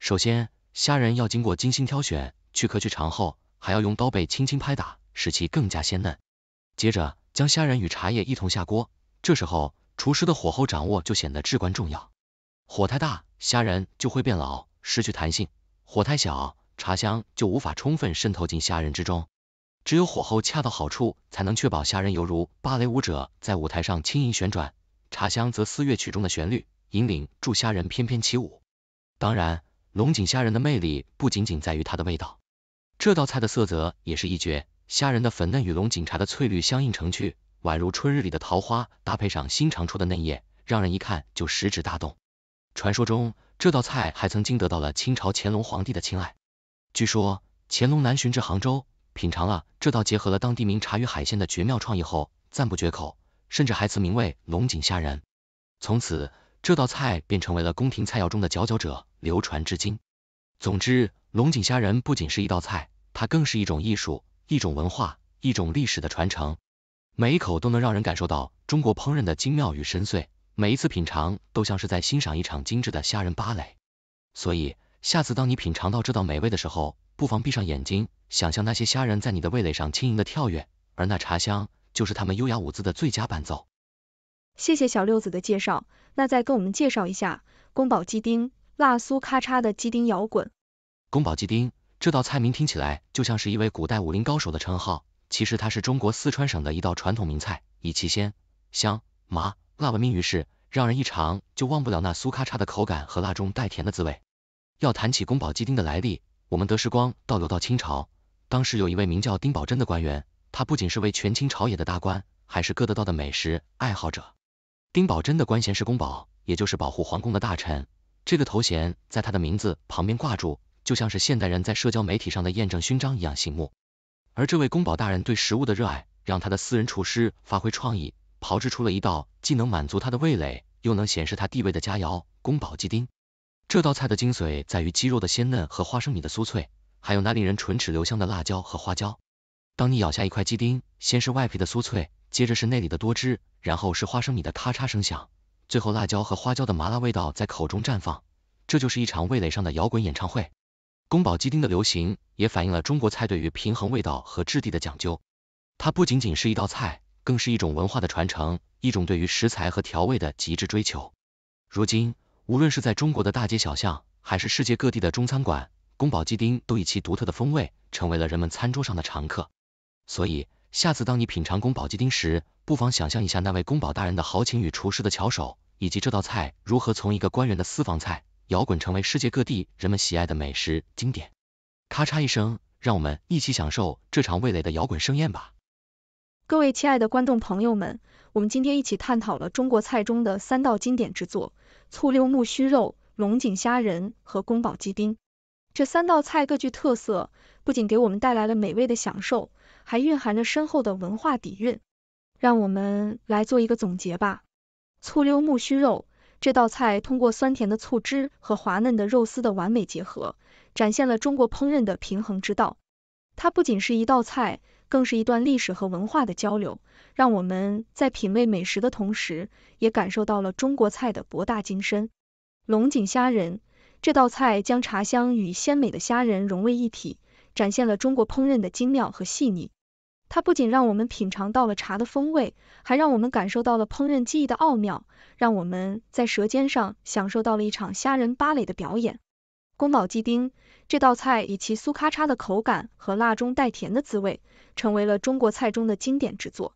首先，虾仁要经过精心挑选，去壳去肠后，还要用刀背轻轻拍打，使其更加鲜嫩。接着将虾仁与茶叶一同下锅，这时候厨师的火候掌握就显得至关重要。火太大，虾仁就会变老，失去弹性；火太小，茶香就无法充分渗透进虾仁之中。只有火候恰到好处，才能确保虾仁犹如芭蕾舞者在舞台上轻盈旋转，茶香则似乐曲中的旋律，引领助虾仁翩翩起舞。当然。龙井虾仁的魅力不仅仅在于它的味道，这道菜的色泽也是一绝。虾仁的粉嫩与龙井茶的翠绿相映成趣，宛如春日里的桃花，搭配上新长出的嫩叶，让人一看就食指大动。传说中，这道菜还曾经得到了清朝乾隆皇帝的青睐。据说，乾隆南巡至杭州，品尝了这道结合了当地名茶与海鲜的绝妙创意后，赞不绝口，甚至还赐名为龙井虾仁。从此，这道菜便成为了宫廷菜肴中的佼佼者。流传至今。总之，龙井虾仁不仅是一道菜，它更是一种艺术，一种文化，一种历史的传承。每一口都能让人感受到中国烹饪的精妙与深邃，每一次品尝都像是在欣赏一场精致的虾仁芭蕾。所以，下次当你品尝到这道美味的时候，不妨闭上眼睛，想象那些虾仁在你的味蕾上轻盈的跳跃，而那茶香就是他们优雅舞姿的最佳伴奏。谢谢小六子的介绍，那再跟我们介绍一下宫保鸡丁。辣酥咔嚓的鸡丁摇滚，宫保鸡丁这道菜名听起来就像是一位古代武林高手的称号，其实它是中国四川省的一道传统名菜，以其鲜、香、麻、辣闻名于世，让人一尝就忘不了那酥咔嚓的口感和辣中带甜的滋味。要谈起宫保鸡丁的来历，我们得时光倒流到清朝，当时有一位名叫丁宝桢的官员，他不仅是位权倾朝野的大官，还是各得道的美食爱好者。丁宝桢的官衔是宫保，也就是保护皇宫的大臣。这个头衔在他的名字旁边挂住，就像是现代人在社交媒体上的验证勋章一样醒目。而这位宫保大人对食物的热爱，让他的私人厨师发挥创意，炮制出了一道既能满足他的味蕾，又能显示他地位的佳肴——宫保鸡丁。这道菜的精髓在于鸡肉的鲜嫩和花生米的酥脆，还有那令人唇齿留香的辣椒和花椒。当你咬下一块鸡丁，先是外皮的酥脆，接着是内里的多汁，然后是花生米的咔嚓声响。最后，辣椒和花椒的麻辣味道在口中绽放，这就是一场味蕾上的摇滚演唱会。宫保鸡丁的流行也反映了中国菜对于平衡味道和质地的讲究。它不仅仅是一道菜，更是一种文化的传承，一种对于食材和调味的极致追求。如今，无论是在中国的大街小巷，还是世界各地的中餐馆，宫保鸡丁都以其独特的风味成为了人们餐桌上的常客。所以，下次当你品尝宫保鸡丁时，不妨想象一下那位宫保大人的豪情与厨师的巧手，以及这道菜如何从一个官员的私房菜摇滚成为世界各地人们喜爱的美食经典。咔嚓一声，让我们一起享受这场味蕾的摇滚盛宴吧！各位亲爱的观众朋友们，我们今天一起探讨了中国菜中的三道经典之作：醋溜木须肉、龙井虾仁和宫保鸡丁。这三道菜各具特色，不仅给我们带来了美味的享受，还蕴含着深厚的文化底蕴。让我们来做一个总结吧。醋溜木须肉这道菜，通过酸甜的醋汁和滑嫩的肉丝的完美结合，展现了中国烹饪的平衡之道。它不仅是一道菜，更是一段历史和文化的交流，让我们在品味美食的同时，也感受到了中国菜的博大精深。龙井虾仁这道菜将茶香与鲜美的虾仁融为一体，展现了中国烹饪的精妙和细腻。它不仅让我们品尝到了茶的风味，还让我们感受到了烹饪技艺的奥妙，让我们在舌尖上享受到了一场虾仁芭蕾的表演。宫保鸡丁这道菜以其酥咔嚓的口感和辣中带甜的滋味，成为了中国菜中的经典之作。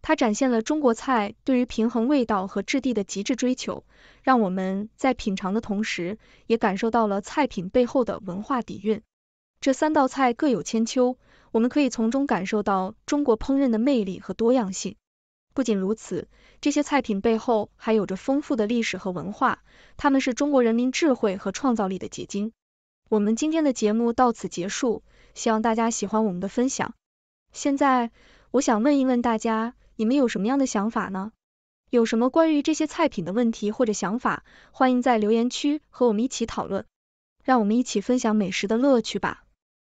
它展现了中国菜对于平衡味道和质地的极致追求，让我们在品尝的同时，也感受到了菜品背后的文化底蕴。这三道菜各有千秋。我们可以从中感受到中国烹饪的魅力和多样性。不仅如此，这些菜品背后还有着丰富的历史和文化，它们是中国人民智慧和创造力的结晶。我们今天的节目到此结束，希望大家喜欢我们的分享。现在，我想问一问大家，你们有什么样的想法呢？有什么关于这些菜品的问题或者想法，欢迎在留言区和我们一起讨论。让我们一起分享美食的乐趣吧。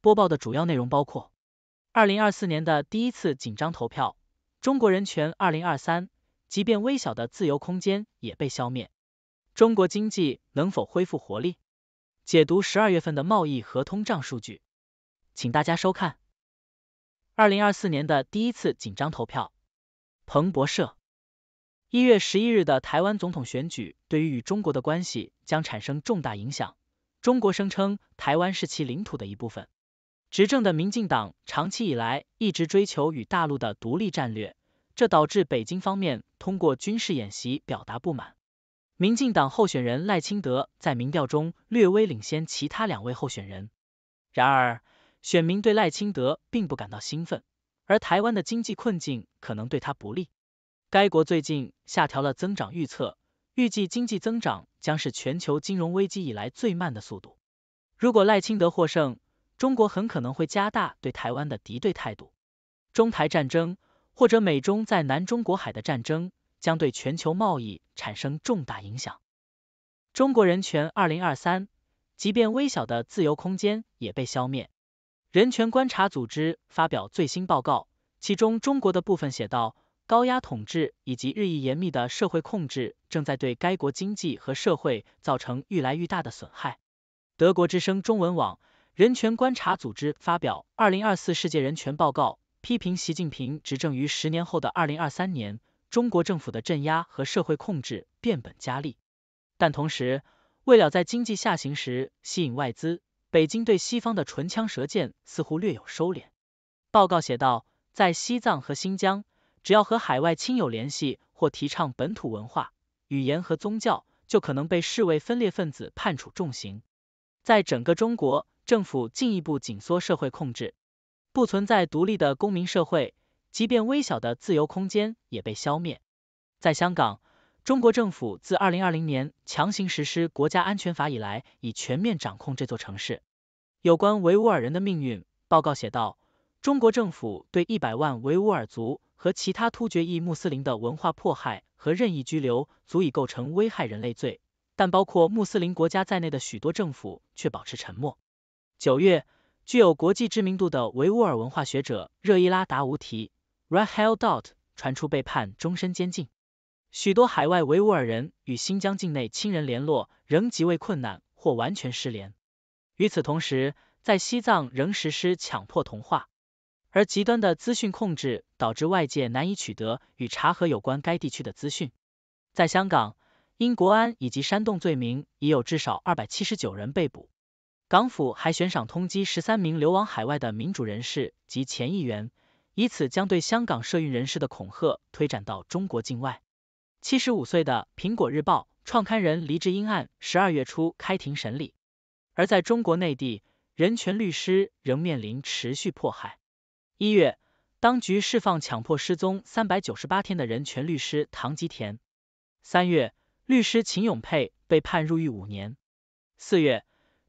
播报的主要内容包括：二零二四年的第一次紧张投票，中国人权二零二三，即便微小的自由空间也被消灭，中国经济能否恢复活力？解读十二月份的贸易和通胀数据。请大家收看二零二四年的第一次紧张投票。彭博社，一月十一日的台湾总统选举对于与中国的关系将产生重大影响。中国声称台湾是其领土的一部分。执政的民进党长期以来一直追求与大陆的独立战略，这导致北京方面通过军事演习表达不满。民进党候选人赖清德在民调中略微领先其他两位候选人，然而选民对赖清德并不感到兴奋，而台湾的经济困境可能对他不利。该国最近下调了增长预测，预计经济增长将是全球金融危机以来最慢的速度。如果赖清德获胜，中国很可能会加大对台湾的敌对态度，中台战争或者美中在南中国海的战争将对全球贸易产生重大影响。中国人权二零二三，即便微小的自由空间也被消灭。人权观察组织发表最新报告，其中中国的部分写道：高压统治以及日益严密的社会控制正在对该国经济和社会造成愈来愈大的损害。德国之声中文网。人权观察组织发表《二零二四世界人权报告》，批评习近平执政于十年后的二零二三年，中国政府的镇压和社会控制变本加厉。但同时，为了在经济下行时吸引外资，北京对西方的唇枪舌剑似乎略有收敛。报告写道，在西藏和新疆，只要和海外亲友联系或提倡本土文化、语言和宗教，就可能被视为分裂分子判处重刑。在整个中国。政府进一步紧缩社会控制，不存在独立的公民社会，即便微小的自由空间也被消灭。在香港，中国政府自二零二零年强行实施国家安全法以来，已全面掌控这座城市。有关维吾尔人的命运报告写道，中国政府对一百万维吾尔族和其他突厥裔穆斯林的文化迫害和任意拘留，足以构成危害人类罪，但包括穆斯林国家在内的许多政府却保持沉默。九月，具有国际知名度的维吾尔文化学者热伊拉达无提 （Rahil Dot） 传出被判终身监禁。许多海外维吾尔人与新疆境内亲人联络仍极为困难或完全失联。与此同时，在西藏仍实施强迫同化，而极端的资讯控制导致外界难以取得与查核有关该地区的资讯。在香港，因国安以及煽动罪名，已有至少二百七十九人被捕。港府还悬赏通缉十三名流亡海外的民主人士及前议员，以此将对香港涉运人士的恐吓推展到中国境外。七十五岁的《苹果日报》创刊人黎智英案，十二月初开庭审理。而在中国内地，人权律师仍面临持续迫害。一月，当局释放强迫失踪三百九十八天的人权律师唐吉田。三月，律师秦永佩被判入狱五年。四月。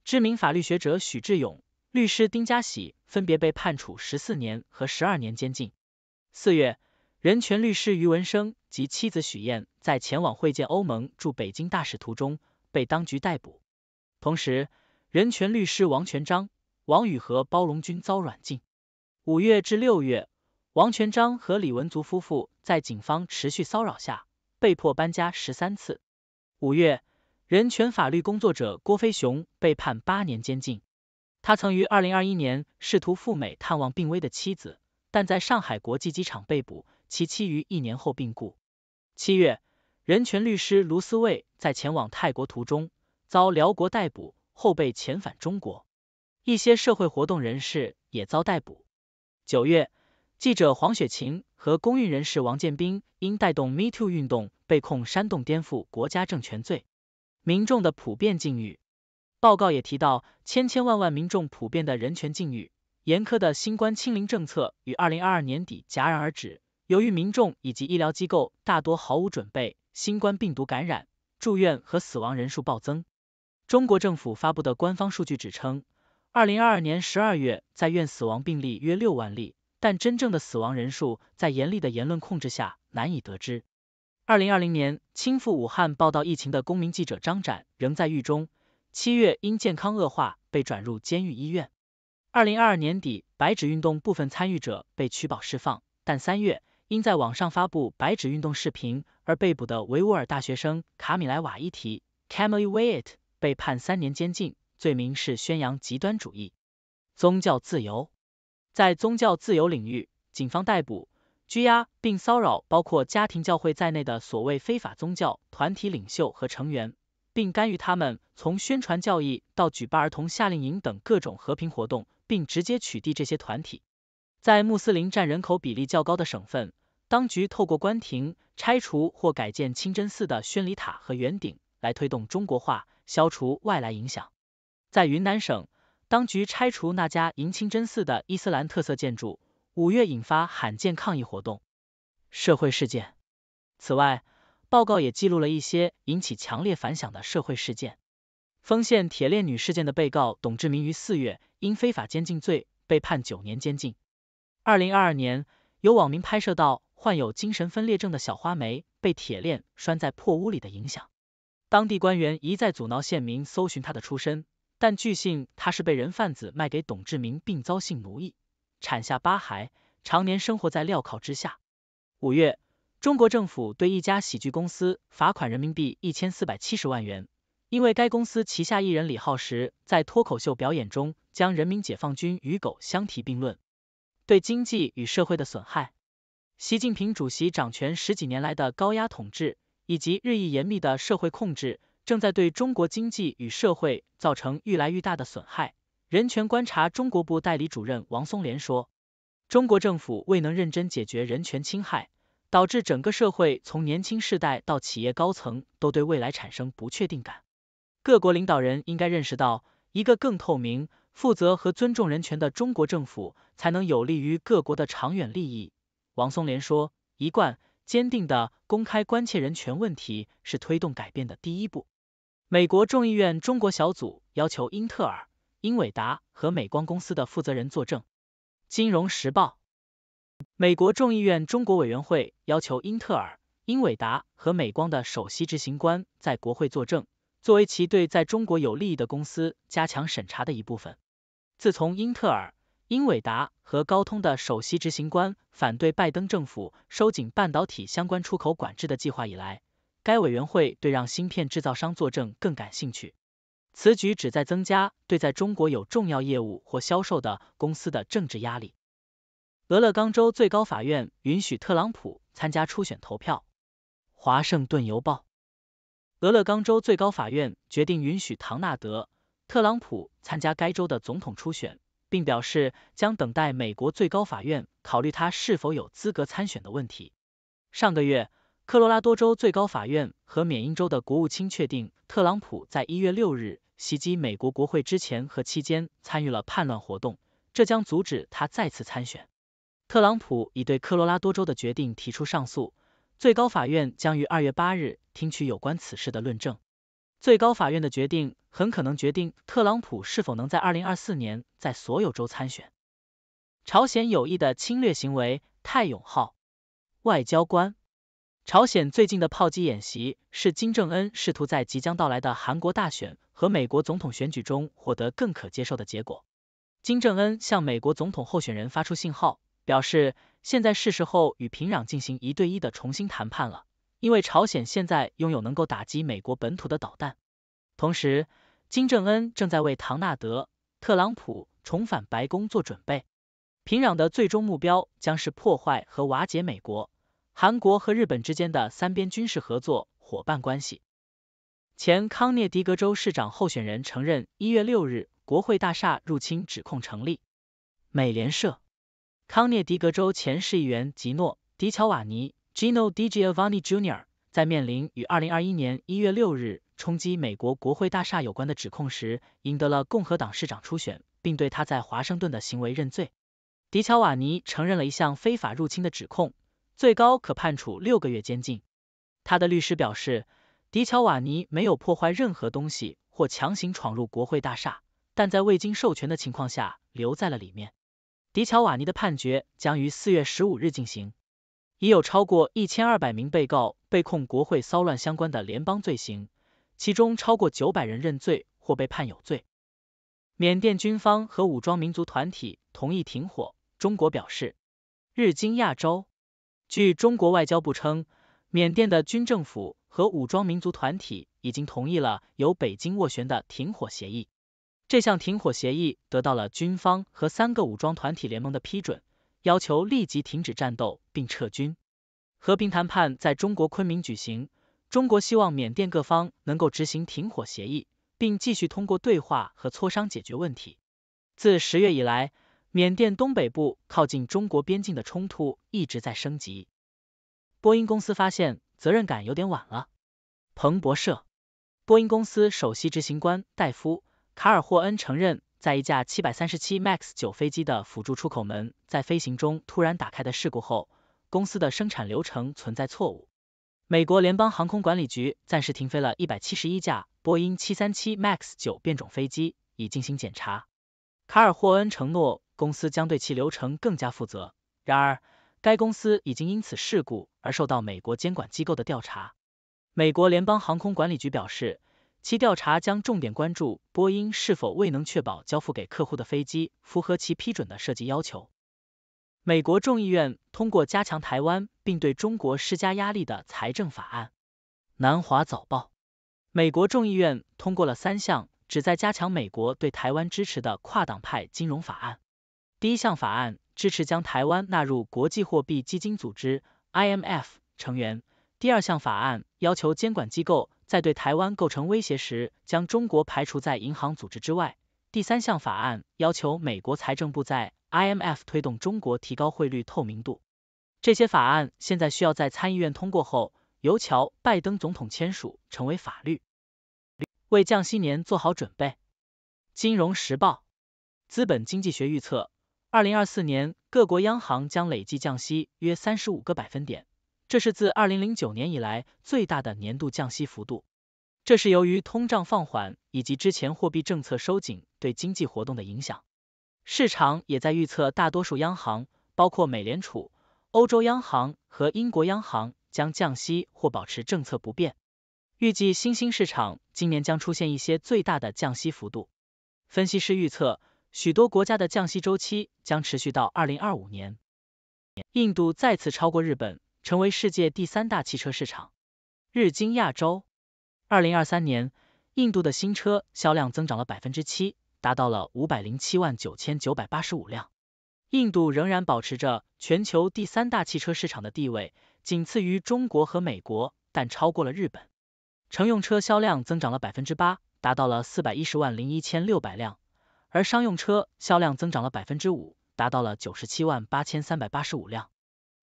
知名法律学者许志勇、律师丁家喜分别被判处十四年和十二年监禁。四月，人权律师于文生及妻子许燕在前往会见欧盟驻北京大使途中被当局逮捕，同时，人权律师王全璋、王宇和包龙军遭软禁。五月至六月，王全璋和李文足夫妇在警方持续骚扰下被迫搬家十三次。五月。人权法律工作者郭飞雄被判八年监禁。他曾于二零二一年试图赴美探望病危的妻子，但在上海国际机场被捕。其妻于一年后病故。七月，人权律师卢思卫在前往泰国途中遭辽国逮捕，后被遣返中国。一些社会活动人士也遭逮捕。九月，记者黄雪晴和公运人士王建斌因带动 Me Too 运动被控煽动颠覆国家政权罪。民众的普遍境遇。报告也提到，千千万万民众普遍的人权境遇。严苛的新冠清零政策于二零二二年底戛然而止。由于民众以及医疗机构大多毫无准备，新冠病毒感染、住院和死亡人数暴增。中国政府发布的官方数据指称，二零二二年十二月在院死亡病例约六万例，但真正的死亡人数在严厉的言论控制下难以得知。二零二零年亲赴武汉报道疫情的公民记者张展仍在狱中，七月因健康恶化被转入监狱医院。二零二二年底，白纸运动部分参与者被取保释放，但三月因在网上发布白纸运动视频而被捕的维吾尔大学生卡米莱瓦伊提 k a m i l Wait） 被判三年监禁，罪名是宣扬极端主义。宗教自由，在宗教自由领域，警方逮捕。拘押并骚扰包括家庭教会在内的所谓非法宗教团体领袖和成员，并干预他们从宣传教义到举办儿童夏令营等各种和平活动，并直接取缔这些团体。在穆斯林占人口比例较高的省份，当局透过关停、拆除或改建清真寺的宣礼塔和圆顶，来推动中国化，消除外来影响。在云南省，当局拆除那家迎清真寺的伊斯兰特色建筑。五月引发罕见抗议活动，社会事件。此外，报告也记录了一些引起强烈反响的社会事件。丰县铁链女事件的被告董志明于四月因非法监禁罪被判九年监禁。二零二二年，有网民拍摄到患有精神分裂症的小花梅被铁链拴在破屋里的影响，当地官员一再阻挠县民搜寻她的出身，但据信她是被人贩子卖给董志明并遭性奴役。产下八孩，常年生活在镣铐之下。五月，中国政府对一家喜剧公司罚款人民币一千四百七十万元，因为该公司旗下艺人李浩石在脱口秀表演中将人民解放军与狗相提并论。对经济与社会的损害，习近平主席掌权十几年来的高压统治以及日益严密的社会控制，正在对中国经济与社会造成愈来愈大的损害。人权观察中国部代理主任王松连说，中国政府未能认真解决人权侵害，导致整个社会从年轻世代到企业高层都对未来产生不确定感。各国领导人应该认识到，一个更透明、负责和尊重人权的中国政府，才能有利于各国的长远利益。王松连说，一贯坚定的公开关切人权问题是推动改变的第一步。美国众议院中国小组要求英特尔。英伟达和美光公司的负责人作证。《金融时报》美国众议院中国委员会要求英特尔、英伟达和美光的首席执行官在国会作证，作为其对在中国有利益的公司加强审查的一部分。自从英特尔、英伟达和高通的首席执行官反对拜登政府收紧半导体相关出口管制的计划以来，该委员会对让芯片制造商作证更感兴趣。此举旨在增加对在中国有重要业务或销售的公司的政治压力。俄勒冈州最高法院允许特朗普参加初选投票。华盛顿邮报：俄勒冈州最高法院决定允许唐纳德·特朗普参加该州的总统初选，并表示将等待美国最高法院考虑他是否有资格参选的问题。上个月。科罗拉多州最高法院和缅因州的国务卿确定，特朗普在一月六日袭击美国国会之前和期间参与了叛乱活动，这将阻止他再次参选。特朗普已对科罗拉多州的决定提出上诉，最高法院将于二月八日听取有关此事的论证。最高法院的决定很可能决定特朗普是否能在二零二四年在所有州参选。朝鲜有意的侵略行为，太永浩外交官。朝鲜最近的炮击演习是金正恩试图在即将到来的韩国大选和美国总统选举中获得更可接受的结果。金正恩向美国总统候选人发出信号，表示现在是时候与平壤进行一对一的重新谈判了，因为朝鲜现在拥有能够打击美国本土的导弹。同时，金正恩正在为唐纳德·特朗普重返白宫做准备。平壤的最终目标将是破坏和瓦解美国。韩国和日本之间的三边军事合作伙伴关系。前康涅狄格州市长候选人承认，一月六日国会大厦入侵指控成立。美联社，康涅狄格州前市议员吉诺·迪乔瓦尼 （Gino Di Giovanni Jr.） 在面临与二零二一年一月六日冲击美国国会大厦有关的指控时，赢得了共和党市长初选，并对他在华盛顿的行为认罪。迪乔瓦尼承认了一项非法入侵的指控。最高可判处六个月监禁。他的律师表示，迪乔瓦尼没有破坏任何东西或强行闯入国会大厦，但在未经授权的情况下留在了里面。迪乔瓦尼的判决将于四月十五日进行。已有超过一千二百名被告被控国会骚乱相关的联邦罪行，其中超过九百人认罪或被判有罪。缅甸军方和武装民族团体同意停火。中国表示，日经亚洲。据中国外交部称，缅甸的军政府和武装民族团体已经同意了由北京斡旋的停火协议。这项停火协议得到了军方和三个武装团体联盟的批准，要求立即停止战斗并撤军。和平谈判在中国昆明举行。中国希望缅甸各方能够执行停火协议，并继续通过对话和磋商解决问题。自十月以来，缅甸东北部靠近中国边境的冲突一直在升级。波音公司发现责任感有点晚了。彭博社，波音公司首席执行官戴夫·卡尔霍恩承认，在一架737 Max 九飞机的辅助出口门在飞行中突然打开的事故后，公司的生产流程存在错误。美国联邦航空管理局暂时停飞了一百七十一架波音737 Max 九变种飞机，以进行检查。卡尔霍恩承诺，公司将对其流程更加负责。然而，该公司已经因此事故而受到美国监管机构的调查。美国联邦航空管理局表示，其调查将重点关注波音是否未能确保交付给客户的飞机符合其批准的设计要求。美国众议院通过加强台湾并对中国施加压力的财政法案。南华早报：美国众议院通过了三项。旨在加强美国对台湾支持的跨党派金融法案。第一项法案支持将台湾纳入国际货币基金组织 （IMF） 成员；第二项法案要求监管机构在对台湾构成威胁时，将中国排除在银行组织之外；第三项法案要求美国财政部在 IMF 推动中国提高汇率透明度。这些法案现在需要在参议院通过后，由乔·拜登总统签署成为法律。为降息年做好准备。金融时报资本经济学预测，二零二四年各国央行将累计降息约三十五个百分点，这是自二零零九年以来最大的年度降息幅度。这是由于通胀放缓以及之前货币政策收紧对经济活动的影响。市场也在预测，大多数央行，包括美联储、欧洲央行和英国央行，将降息或保持政策不变。预计新兴市场今年将出现一些最大的降息幅度。分析师预测，许多国家的降息周期将持续到二零二五年。印度再次超过日本，成为世界第三大汽车市场。日经亚洲，二零二三年印度的新车销量增长了百分之七，达到了五百零七万九千九百八十五辆。印度仍然保持着全球第三大汽车市场的地位，仅次于中国和美国，但超过了日本。乘用车销量增长了百分之八，达到了四百一十万零一千六百辆，而商用车销量增长了百分之五，达到了九十七万八千三百八十五辆。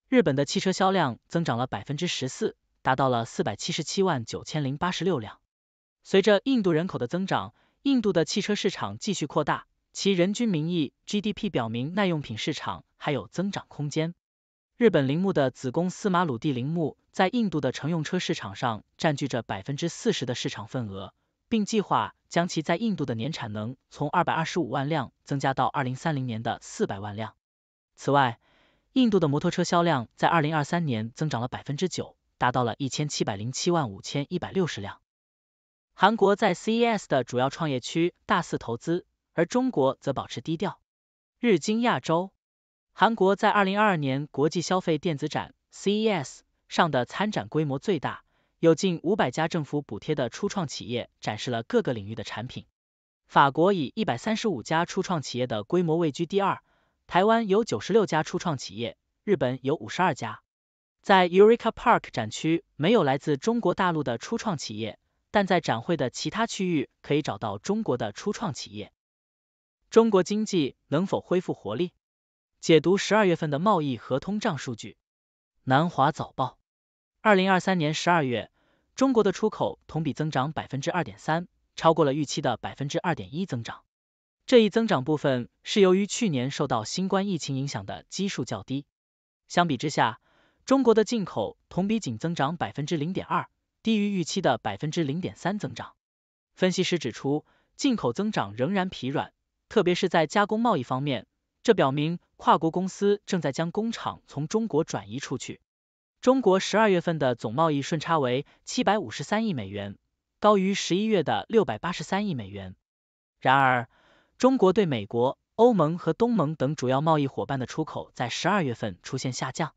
日本的汽车销量增长了百分之十四，达到了四百七十七万九千零八十六辆。随着印度人口的增长，印度的汽车市场继续扩大，其人均名义 GDP 表明耐用品市场还有增长空间。日本铃木的子公司马鲁蒂铃木。在印度的乘用车市场上占据着百分之四十的市场份额，并计划将其在印度的年产能从二百二十五万辆增加到二零三零年的四百万辆。此外，印度的摩托车销量在二零二三年增长了百分之九，达到了一千七百零七万五千一百六十辆。韩国在 CES 的主要创业区大肆投资，而中国则保持低调。日经亚洲，韩国在二零二二年国际消费电子展 CES。上的参展规模最大，有近五百家政府补贴的初创企业展示了各个领域的产品。法国以一百三十五家初创企业的规模位居第二，台湾有九十六家初创企业，日本有五十二家。在 Eureka Park 展区没有来自中国大陆的初创企业，但在展会的其他区域可以找到中国的初创企业。中国经济能否恢复活力？解读十二月份的贸易和通胀数据。南华早报，二零二三年十二月，中国的出口同比增长百分之二点三，超过了预期的百分之二点一增长。这一增长部分是由于去年受到新冠疫情影响的基数较低。相比之下，中国的进口同比仅增长百分之零点二，低于预期的百分之零点三增长。分析师指出，进口增长仍然疲软，特别是在加工贸易方面，这表明。跨国公司正在将工厂从中国转移出去。中国十二月份的总贸易顺差为七百五十三亿美元，高于十一月的六百八十三亿美元。然而，中国对美国、欧盟和东盟等主要贸易伙伴的出口在十二月份出现下降。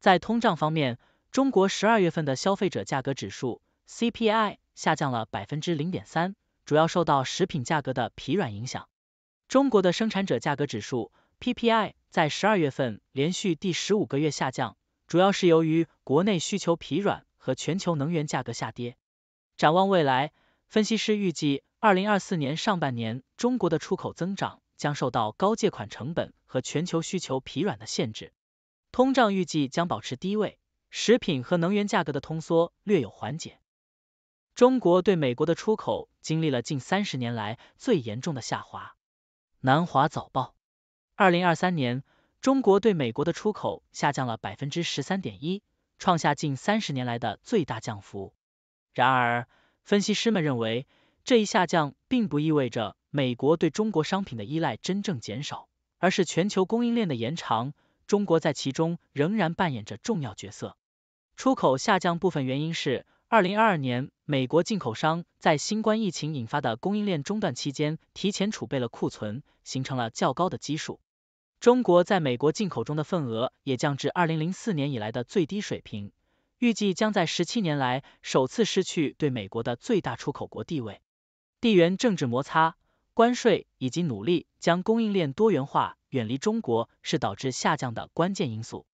在通胀方面，中国十二月份的消费者价格指数 （CPI） 下降了百分之零点三，主要受到食品价格的疲软影响。中国的生产者价格指数。PPI 在十二月份连续第十五个月下降，主要是由于国内需求疲软和全球能源价格下跌。展望未来，分析师预计二零二四年上半年中国的出口增长将受到高借款成本和全球需求疲软的限制，通胀预计将保持低位，食品和能源价格的通缩略有缓解。中国对美国的出口经历了近三十年来最严重的下滑。南华早报。二零二三年，中国对美国的出口下降了百分之十三点一，创下近三十年来的最大降幅。然而，分析师们认为，这一下降并不意味着美国对中国商品的依赖真正减少，而是全球供应链的延长，中国在其中仍然扮演着重要角色。出口下降部分原因是，二零二二年美国进口商在新冠疫情引发的供应链中断期间提前储备了库存，形成了较高的基数。中国在美国进口中的份额也降至二零零四年以来的最低水平，预计将在十七年来首次失去对美国的最大出口国地位。地缘政治摩擦、关税以及努力将供应链多元化远离中国是导致下降的关键因素。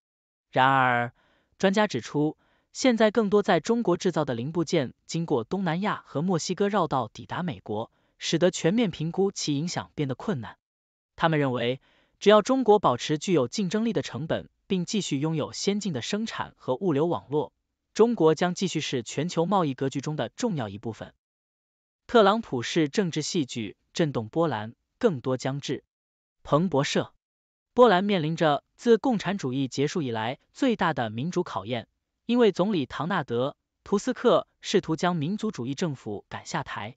然而，专家指出，现在更多在中国制造的零部件经过东南亚和墨西哥绕道抵达美国，使得全面评估其影响变得困难。他们认为。只要中国保持具有竞争力的成本，并继续拥有先进的生产和物流网络，中国将继续是全球贸易格局中的重要一部分。特朗普式政治戏剧震动波兰，更多将至。彭博社，波兰面临着自共产主义结束以来最大的民主考验，因为总理唐纳德·图斯克试图将民族主义政府赶下台。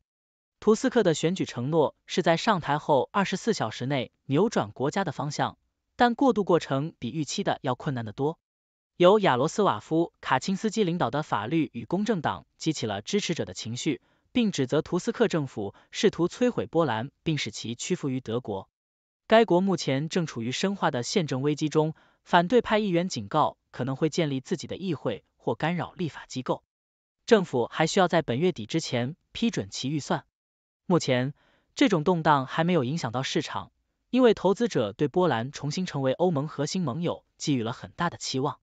图斯克的选举承诺是在上台后二十四小时内扭转国家的方向，但过渡过程比预期的要困难得多。由亚罗斯瓦夫·卡钦斯基领导的法律与公正党激起了支持者的情绪，并指责图斯克政府试图摧毁波兰并使其屈服于德国。该国目前正处于深化的宪政危机中，反对派议员警告可能会建立自己的议会或干扰立法机构。政府还需要在本月底之前批准其预算。目前，这种动荡还没有影响到市场，因为投资者对波兰重新成为欧盟核心盟友寄予了很大的期望。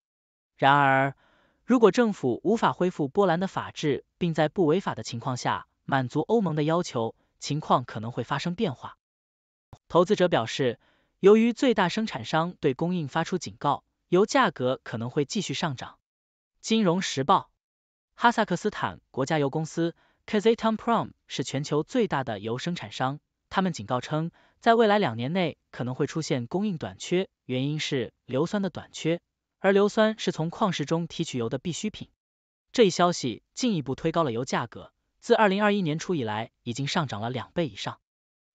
然而，如果政府无法恢复波兰的法治，并在不违法的情况下满足欧盟的要求，情况可能会发生变化。投资者表示，由于最大生产商对供应发出警告，油价格可能会继续上涨。金融时报，哈萨克斯坦国家油公司。Cazetan Prom 是全球最大的油生产商，他们警告称，在未来两年内可能会出现供应短缺，原因是硫酸的短缺，而硫酸是从矿石中提取油的必需品。这一消息进一步推高了油价格，自二零二一年初以来已经上涨了两倍以上。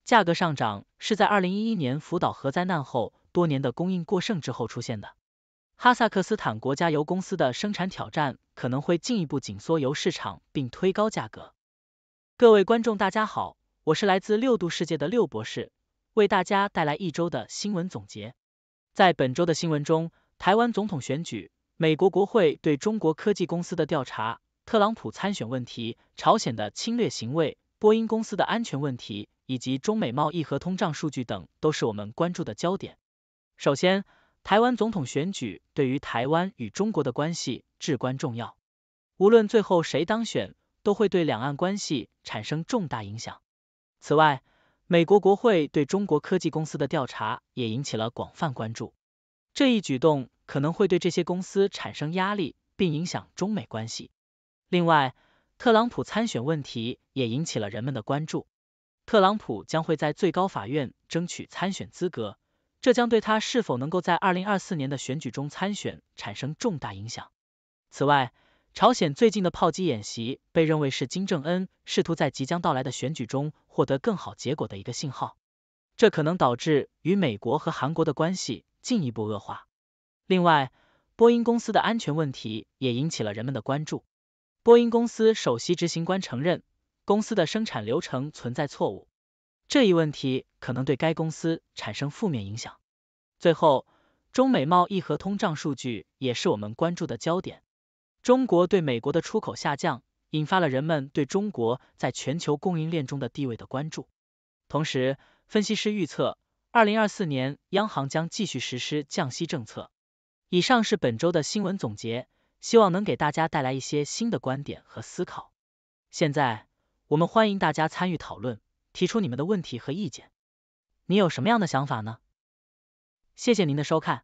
价格上涨是在二零一一年福岛核灾难后多年的供应过剩之后出现的。哈萨克斯坦国家油公司的生产挑战可能会进一步紧缩油市场并推高价格。各位观众，大家好，我是来自六度世界的六博士，为大家带来一周的新闻总结。在本周的新闻中，台湾总统选举、美国国会对中国科技公司的调查、特朗普参选问题、朝鲜的侵略行为、波音公司的安全问题，以及中美贸易和通胀数据等，都是我们关注的焦点。首先，台湾总统选举对于台湾与中国的关系至关重要，无论最后谁当选。都会对两岸关系产生重大影响。此外，美国国会对中国科技公司的调查也引起了广泛关注，这一举动可能会对这些公司产生压力，并影响中美关系。另外，特朗普参选问题也引起了人们的关注，特朗普将会在最高法院争取参选资格，这将对他是否能够在二零二四年的选举中参选产生重大影响。此外，朝鲜最近的炮击演习被认为是金正恩试图在即将到来的选举中获得更好结果的一个信号，这可能导致与美国和韩国的关系进一步恶化。另外，波音公司的安全问题也引起了人们的关注。波音公司首席执行官承认，公司的生产流程存在错误，这一问题可能对该公司产生负面影响。最后，中美贸易和通胀数据也是我们关注的焦点。中国对美国的出口下降，引发了人们对中国在全球供应链中的地位的关注。同时，分析师预测，二零二四年央行将继续实施降息政策。以上是本周的新闻总结，希望能给大家带来一些新的观点和思考。现在，我们欢迎大家参与讨论，提出你们的问题和意见。你有什么样的想法呢？谢谢您的收看。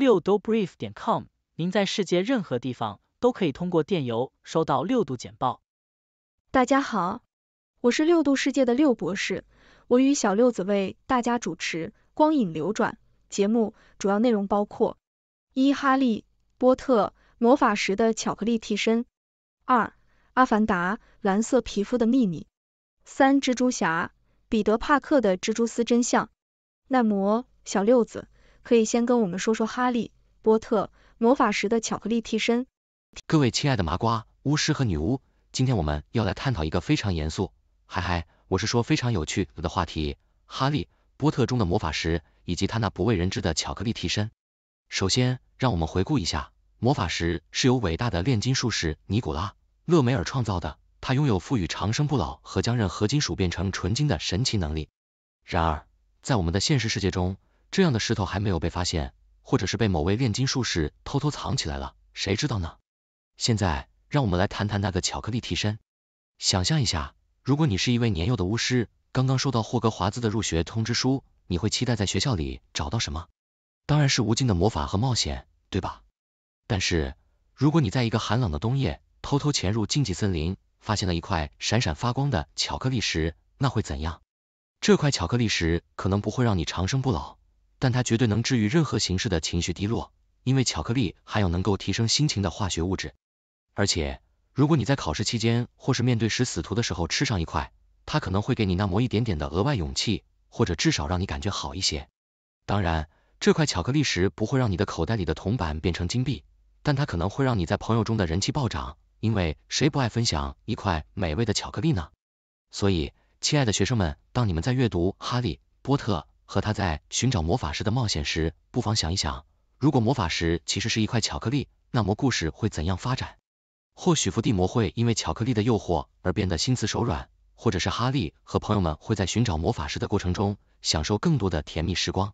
六 do brief 点 com，您在世界任何地方都可以通过电邮收到六度简报。大家好，我是六度世界的六博士，我与小六子为大家主持《光影流转》节目，主要内容包括：一、哈利波特魔法石的巧克力替身；二、阿凡达蓝色皮肤的秘密；三、蜘蛛侠彼得帕克的蜘蛛丝真相。耐磨，小六子。可以先跟我们说说哈利波特魔法石的巧克力替身。各位亲爱的麻瓜巫师和女巫，今天我们要来探讨一个非常严肃，嗨嗨，我是说非常有趣的话题——哈利波特中的魔法石以及他那不为人知的巧克力替身。首先，让我们回顾一下，魔法石是由伟大的炼金术士尼古拉勒梅尔创造的，他拥有赋予长生不老和将任何金属变成纯金的神奇能力。然而，在我们的现实世界中，这样的石头还没有被发现，或者是被某位炼金术士偷偷藏起来了，谁知道呢？现在让我们来谈谈那个巧克力替身。想象一下，如果你是一位年幼的巫师，刚刚收到霍格华兹的入学通知书，你会期待在学校里找到什么？当然是无尽的魔法和冒险，对吧？但是如果你在一个寒冷的冬夜，偷偷潜入禁忌森林，发现了一块闪闪发光的巧克力石，那会怎样？这块巧克力石可能不会让你长生不老。但它绝对能治愈任何形式的情绪低落，因为巧克力含有能够提升心情的化学物质。而且，如果你在考试期间或是面对死死图的时候吃上一块，它可能会给你那么一点点的额外勇气，或者至少让你感觉好一些。当然，这块巧克力时不会让你的口袋里的铜板变成金币，但它可能会让你在朋友中的人气暴涨，因为谁不爱分享一块美味的巧克力呢？所以，亲爱的学生们，当你们在阅读《哈利波特》。和他在寻找魔法石的冒险时，不妨想一想，如果魔法石其实是一块巧克力，那么故事会怎样发展？或许伏地魔会因为巧克力的诱惑而变得心慈手软，或者是哈利和朋友们会在寻找魔法石的过程中享受更多的甜蜜时光。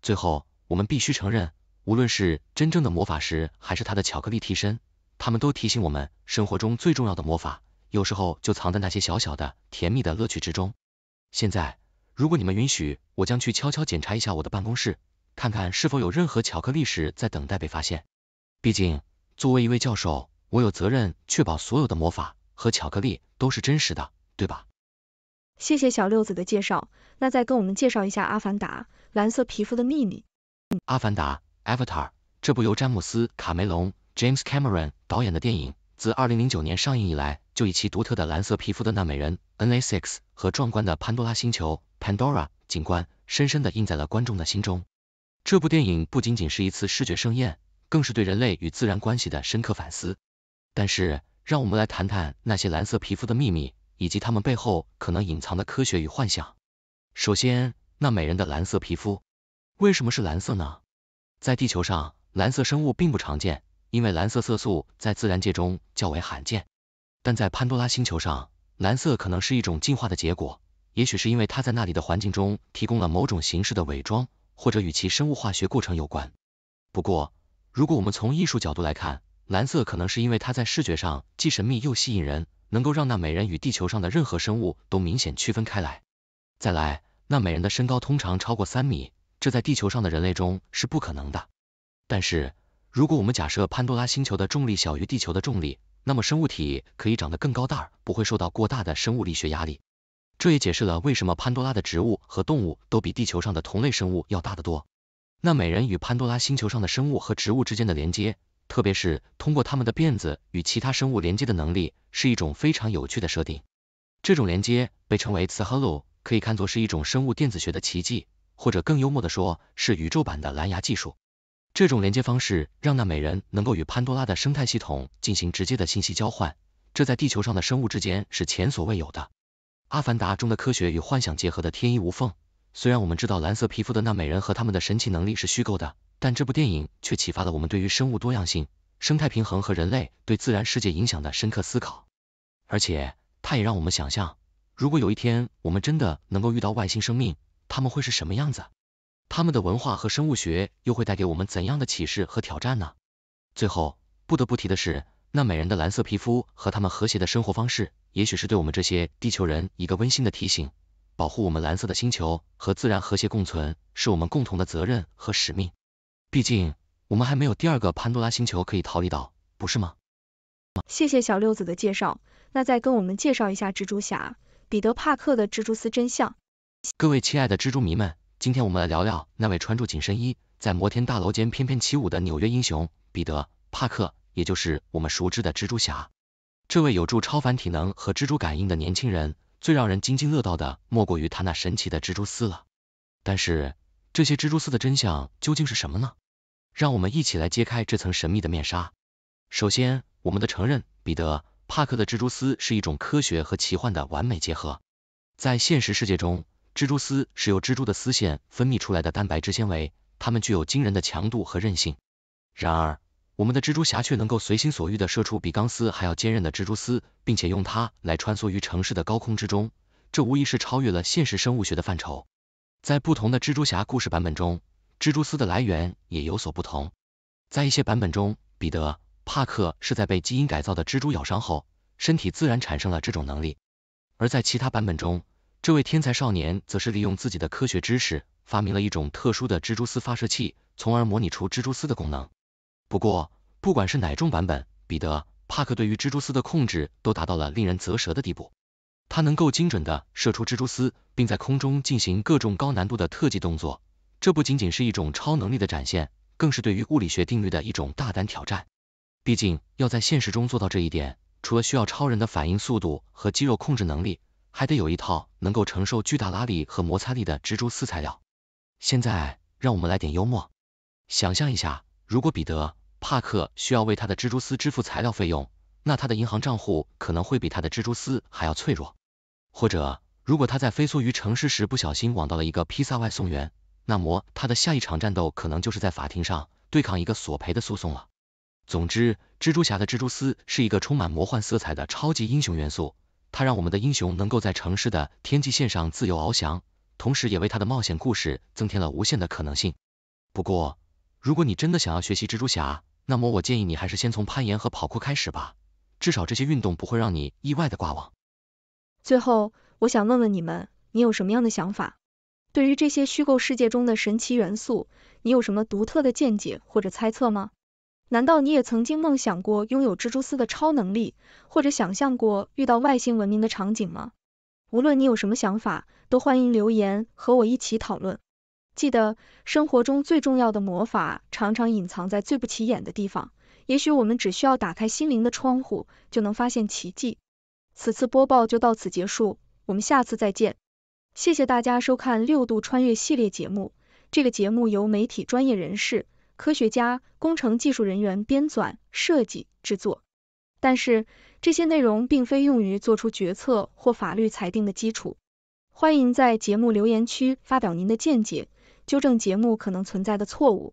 最后，我们必须承认，无论是真正的魔法石还是他的巧克力替身，他们都提醒我们，生活中最重要的魔法有时候就藏在那些小小的甜蜜的乐趣之中。现在。如果你们允许，我将去悄悄检查一下我的办公室，看看是否有任何巧克力时在等待被发现。毕竟，作为一位教授，我有责任确保所有的魔法和巧克力都是真实的，对吧？谢谢小六子的介绍，那再跟我们介绍一下《阿凡达》蓝色皮肤的秘密。阿凡达 （Avatar） 这部由詹姆斯·卡梅隆 （James Cameron） 导演的电影，自2009年上映以来。就以其独特的蓝色皮肤的纳美人 （Naix） 和壮观的潘多拉星球 （Pandora） 景观，深深的印在了观众的心中。这部电影不仅仅是一次视觉盛宴，更是对人类与自然关系的深刻反思。但是，让我们来谈谈那些蓝色皮肤的秘密，以及他们背后可能隐藏的科学与幻想。首先，那美人的蓝色皮肤为什么是蓝色呢？在地球上，蓝色生物并不常见，因为蓝色色素在自然界中较为罕见。但在潘多拉星球上，蓝色可能是一种进化的结果，也许是因为它在那里的环境中提供了某种形式的伪装，或者与其生物化学过程有关。不过，如果我们从艺术角度来看，蓝色可能是因为它在视觉上既神秘又吸引人，能够让那美人与地球上的任何生物都明显区分开来。再来，那美人的身高通常超过三米，这在地球上的人类中是不可能的。但是，如果我们假设潘多拉星球的重力小于地球的重力，那么生物体可以长得更高大，不会受到过大的生物力学压力。这也解释了为什么潘多拉的植物和动物都比地球上的同类生物要大得多。那美人与潘多拉星球上的生物和植物之间的连接，特别是通过它们的辫子与其他生物连接的能力，是一种非常有趣的设定。这种连接被称为磁 hello，可以看作是一种生物电子学的奇迹，或者更幽默的说，是宇宙版的蓝牙技术。这种连接方式让纳美人能够与潘多拉的生态系统进行直接的信息交换，这在地球上的生物之间是前所未有的。阿凡达中的科学与幻想结合的天衣无缝，虽然我们知道蓝色皮肤的那美人和他们的神奇能力是虚构的，但这部电影却启发了我们对于生物多样性、生态平衡和人类对自然世界影响的深刻思考。而且，它也让我们想象，如果有一天我们真的能够遇到外星生命，他们会是什么样子？他们的文化和生物学又会带给我们怎样的启示和挑战呢？最后不得不提的是，那美人的蓝色皮肤和他们和谐的生活方式，也许是对我们这些地球人一个温馨的提醒，保护我们蓝色的星球和自然和谐共存，是我们共同的责任和使命。毕竟我们还没有第二个潘多拉星球可以逃离到，不是吗？谢谢小六子的介绍，那再跟我们介绍一下蜘蛛侠，彼得帕克的蜘蛛丝真相。各位亲爱的蜘蛛迷们。今天我们来聊聊那位穿着紧身衣，在摩天大楼间翩翩起舞的纽约英雄彼得·帕克，也就是我们熟知的蜘蛛侠。这位有助超凡体能和蜘蛛感应的年轻人，最让人津津乐道的莫过于他那神奇的蜘蛛丝了。但是，这些蜘蛛丝的真相究竟是什么呢？让我们一起来揭开这层神秘的面纱。首先，我们得承认，彼得·帕克的蜘蛛丝是一种科学和奇幻的完美结合，在现实世界中。蜘蛛丝是由蜘蛛的丝线分泌出来的蛋白质纤维，它们具有惊人的强度和韧性。然而，我们的蜘蛛侠却能够随心所欲的射出比钢丝还要坚韧的蜘蛛丝，并且用它来穿梭于城市的高空之中，这无疑是超越了现实生物学的范畴。在不同的蜘蛛侠故事版本中，蜘蛛丝的来源也有所不同。在一些版本中，彼得·帕克是在被基因改造的蜘蛛咬伤后，身体自然产生了这种能力；而在其他版本中，这位天才少年则是利用自己的科学知识，发明了一种特殊的蜘蛛丝发射器，从而模拟出蜘蛛丝的功能。不过，不管是哪种版本，彼得·帕克对于蜘蛛丝的控制都达到了令人咋舌的地步。他能够精准的射出蜘蛛丝，并在空中进行各种高难度的特技动作。这不仅仅是一种超能力的展现，更是对于物理学定律的一种大胆挑战。毕竟，要在现实中做到这一点，除了需要超人的反应速度和肌肉控制能力。还得有一套能够承受巨大拉力和摩擦力的蜘蛛丝材料。现在，让我们来点幽默，想象一下，如果彼得·帕克需要为他的蜘蛛丝支付材料费用，那他的银行账户可能会比他的蜘蛛丝还要脆弱。或者，如果他在飞梭于城市时不小心网到了一个披萨外送员，那么他的下一场战斗可能就是在法庭上对抗一个索赔的诉讼了。总之，蜘蛛侠的蜘蛛丝是一个充满魔幻色彩的超级英雄元素。它让我们的英雄能够在城市的天际线上自由翱翔，同时也为他的冒险故事增添了无限的可能性。不过，如果你真的想要学习蜘蛛侠，那么我建议你还是先从攀岩和跑酷开始吧，至少这些运动不会让你意外的挂网。最后，我想问问你们，你有什么样的想法？对于这些虚构世界中的神奇元素，你有什么独特的见解或者猜测吗？难道你也曾经梦想过拥有蜘蛛丝的超能力，或者想象过遇到外星文明的场景吗？无论你有什么想法，都欢迎留言和我一起讨论。记得，生活中最重要的魔法常常隐藏在最不起眼的地方，也许我们只需要打开心灵的窗户，就能发现奇迹。此次播报就到此结束，我们下次再见。谢谢大家收看《六度穿越》系列节目。这个节目由媒体专业人士。科学家、工程技术人员编纂、设计、制作，但是这些内容并非用于做出决策或法律裁定的基础。欢迎在节目留言区发表您的见解，纠正节目可能存在的错误。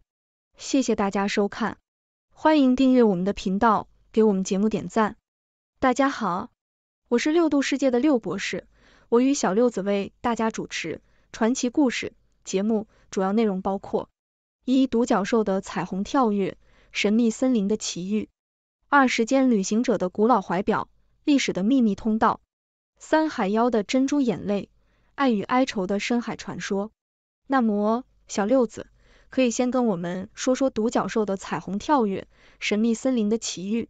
谢谢大家收看，欢迎订阅我们的频道，给我们节目点赞。大家好，我是六度世界的六博士，我与小六子为大家主持传奇故事节目，主要内容包括。一、独角兽的彩虹跳跃，神秘森林的奇遇。二、时间旅行者的古老怀表，历史的秘密通道。三、海妖的珍珠眼泪，爱与哀愁的深海传说。那么，小六子可以先跟我们说说独角兽的彩虹跳跃，神秘森林的奇遇。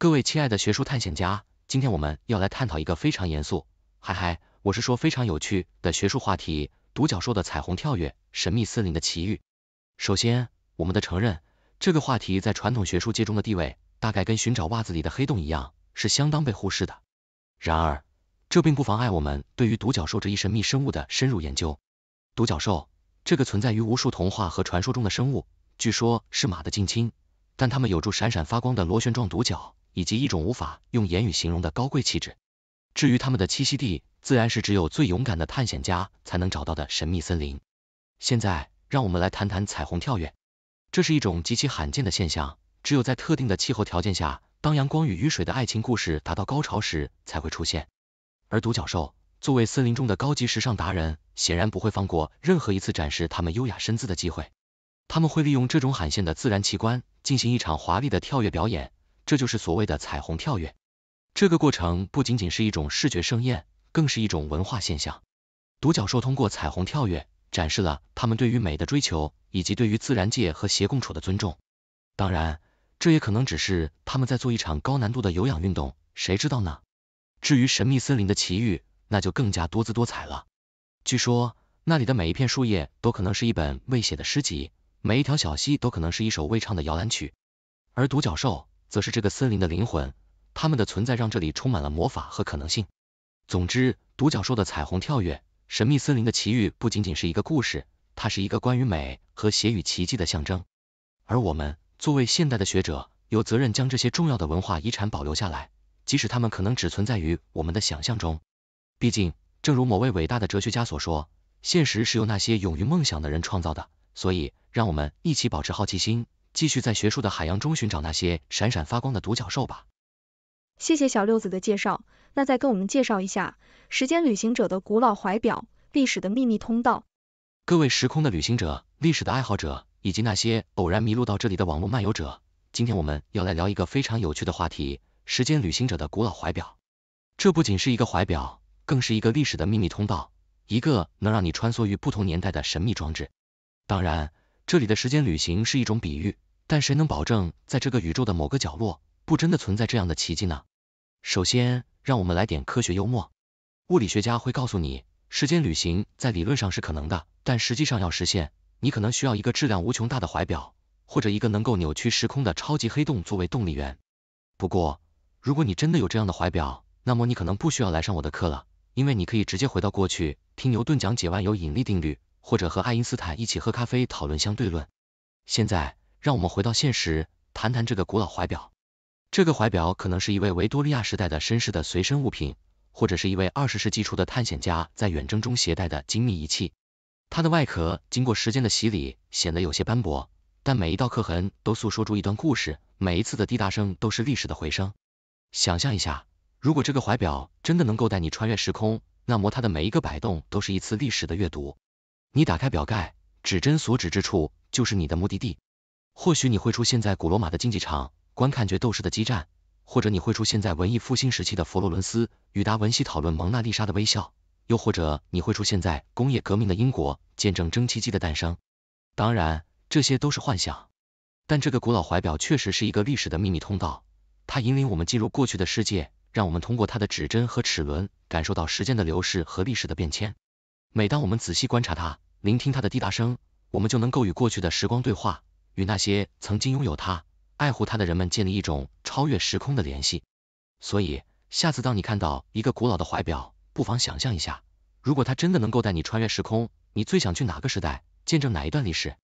各位亲爱的学术探险家，今天我们要来探讨一个非常严肃，嗨嗨，我是说非常有趣的学术话题——独角兽的彩虹跳跃，神秘森林的奇遇。首先，我们的承认，这个话题在传统学术界中的地位，大概跟寻找袜子里的黑洞一样，是相当被忽视的。然而，这并不妨碍我们对于独角兽这一神秘生物的深入研究。独角兽，这个存在于无数童话和传说中的生物，据说是马的近亲，但它们有助闪闪发光的螺旋状独角，以及一种无法用言语形容的高贵气质。至于它们的栖息地，自然是只有最勇敢的探险家才能找到的神秘森林。现在。让我们来谈谈彩虹跳跃，这是一种极其罕见的现象，只有在特定的气候条件下，当阳光与雨水的爱情故事达到高潮时才会出现。而独角兽作为森林中的高级时尚达人，显然不会放过任何一次展示他们优雅身姿的机会。他们会利用这种罕见的自然奇观，进行一场华丽的跳跃表演，这就是所谓的彩虹跳跃。这个过程不仅仅是一种视觉盛宴，更是一种文化现象。独角兽通过彩虹跳跃。展示了他们对于美的追求，以及对于自然界和谐共处的尊重。当然，这也可能只是他们在做一场高难度的有氧运动，谁知道呢？至于神秘森林的奇遇，那就更加多姿多彩了。据说，那里的每一片树叶都可能是一本未写的诗集，每一条小溪都可能是一首未唱的摇篮曲。而独角兽则是这个森林的灵魂，他们的存在让这里充满了魔法和可能性。总之，独角兽的彩虹跳跃。神秘森林的奇遇不仅仅是一个故事，它是一个关于美和写与奇迹的象征。而我们作为现代的学者，有责任将这些重要的文化遗产保留下来，即使它们可能只存在于我们的想象中。毕竟，正如某位伟大的哲学家所说，现实是由那些勇于梦想的人创造的。所以，让我们一起保持好奇心，继续在学术的海洋中寻找那些闪闪发光的独角兽吧。谢谢小六子的介绍，那再跟我们介绍一下时间旅行者的古老怀表，历史的秘密通道。各位时空的旅行者、历史的爱好者，以及那些偶然迷路到这里的网络漫游者，今天我们要来聊一个非常有趣的话题——时间旅行者的古老怀表。这不仅是一个怀表，更是一个历史的秘密通道，一个能让你穿梭于不同年代的神秘装置。当然，这里的时间旅行是一种比喻，但谁能保证在这个宇宙的某个角落，不真的存在这样的奇迹呢？首先，让我们来点科学幽默。物理学家会告诉你，时间旅行在理论上是可能的，但实际上要实现，你可能需要一个质量无穷大的怀表，或者一个能够扭曲时空的超级黑洞作为动力源。不过，如果你真的有这样的怀表，那么你可能不需要来上我的课了，因为你可以直接回到过去，听牛顿讲解万有引力定律，或者和爱因斯坦一起喝咖啡讨论相对论。现在，让我们回到现实，谈谈这个古老怀表。这个怀表可能是一位维多利亚时代的绅士的随身物品，或者是一位二十世纪初的探险家在远征中携带的精密仪器。它的外壳经过时间的洗礼，显得有些斑驳，但每一道刻痕都诉说出一段故事，每一次的滴答声都是历史的回声。想象一下，如果这个怀表真的能够带你穿越时空，那么它的每一个摆动都是一次历史的阅读。你打开表盖，指针所指之处就是你的目的地。或许你会出现在古罗马的竞技场。观看决斗士的激战，或者你会出现在文艺复兴时期的佛罗伦斯，与达文西讨论蒙娜丽莎的微笑；又或者你会出现在工业革命的英国，见证蒸汽机的诞生。当然，这些都是幻想，但这个古老怀表确实是一个历史的秘密通道，它引领我们进入过去的世界，让我们通过它的指针和齿轮，感受到时间的流逝和历史的变迁。每当我们仔细观察它，聆听它的滴答声，我们就能够与过去的时光对话，与那些曾经拥有它。爱护它的人们建立一种超越时空的联系。所以，下次当你看到一个古老的怀表，不妨想象一下，如果它真的能够带你穿越时空，你最想去哪个时代，见证哪一段历史？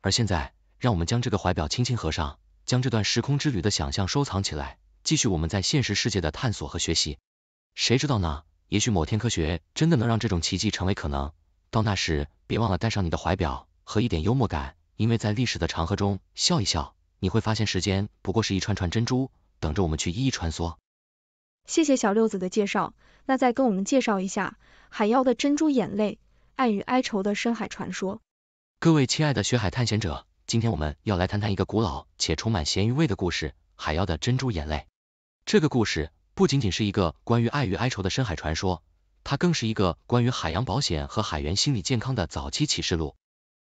而现在，让我们将这个怀表轻轻合上，将这段时空之旅的想象收藏起来，继续我们在现实世界的探索和学习。谁知道呢？也许某天科学真的能让这种奇迹成为可能。到那时，别忘了带上你的怀表和一点幽默感，因为在历史的长河中，笑一笑。你会发现时间不过是一串串珍珠，等着我们去一一穿梭。谢谢小六子的介绍，那再跟我们介绍一下海妖的珍珠眼泪，爱与哀愁的深海传说。各位亲爱的学海探险者，今天我们要来谈谈一个古老且充满咸鱼味的故事——海妖的珍珠眼泪。这个故事不仅仅是一个关于爱与哀愁的深海传说，它更是一个关于海洋保险和海员心理健康的早期启示录。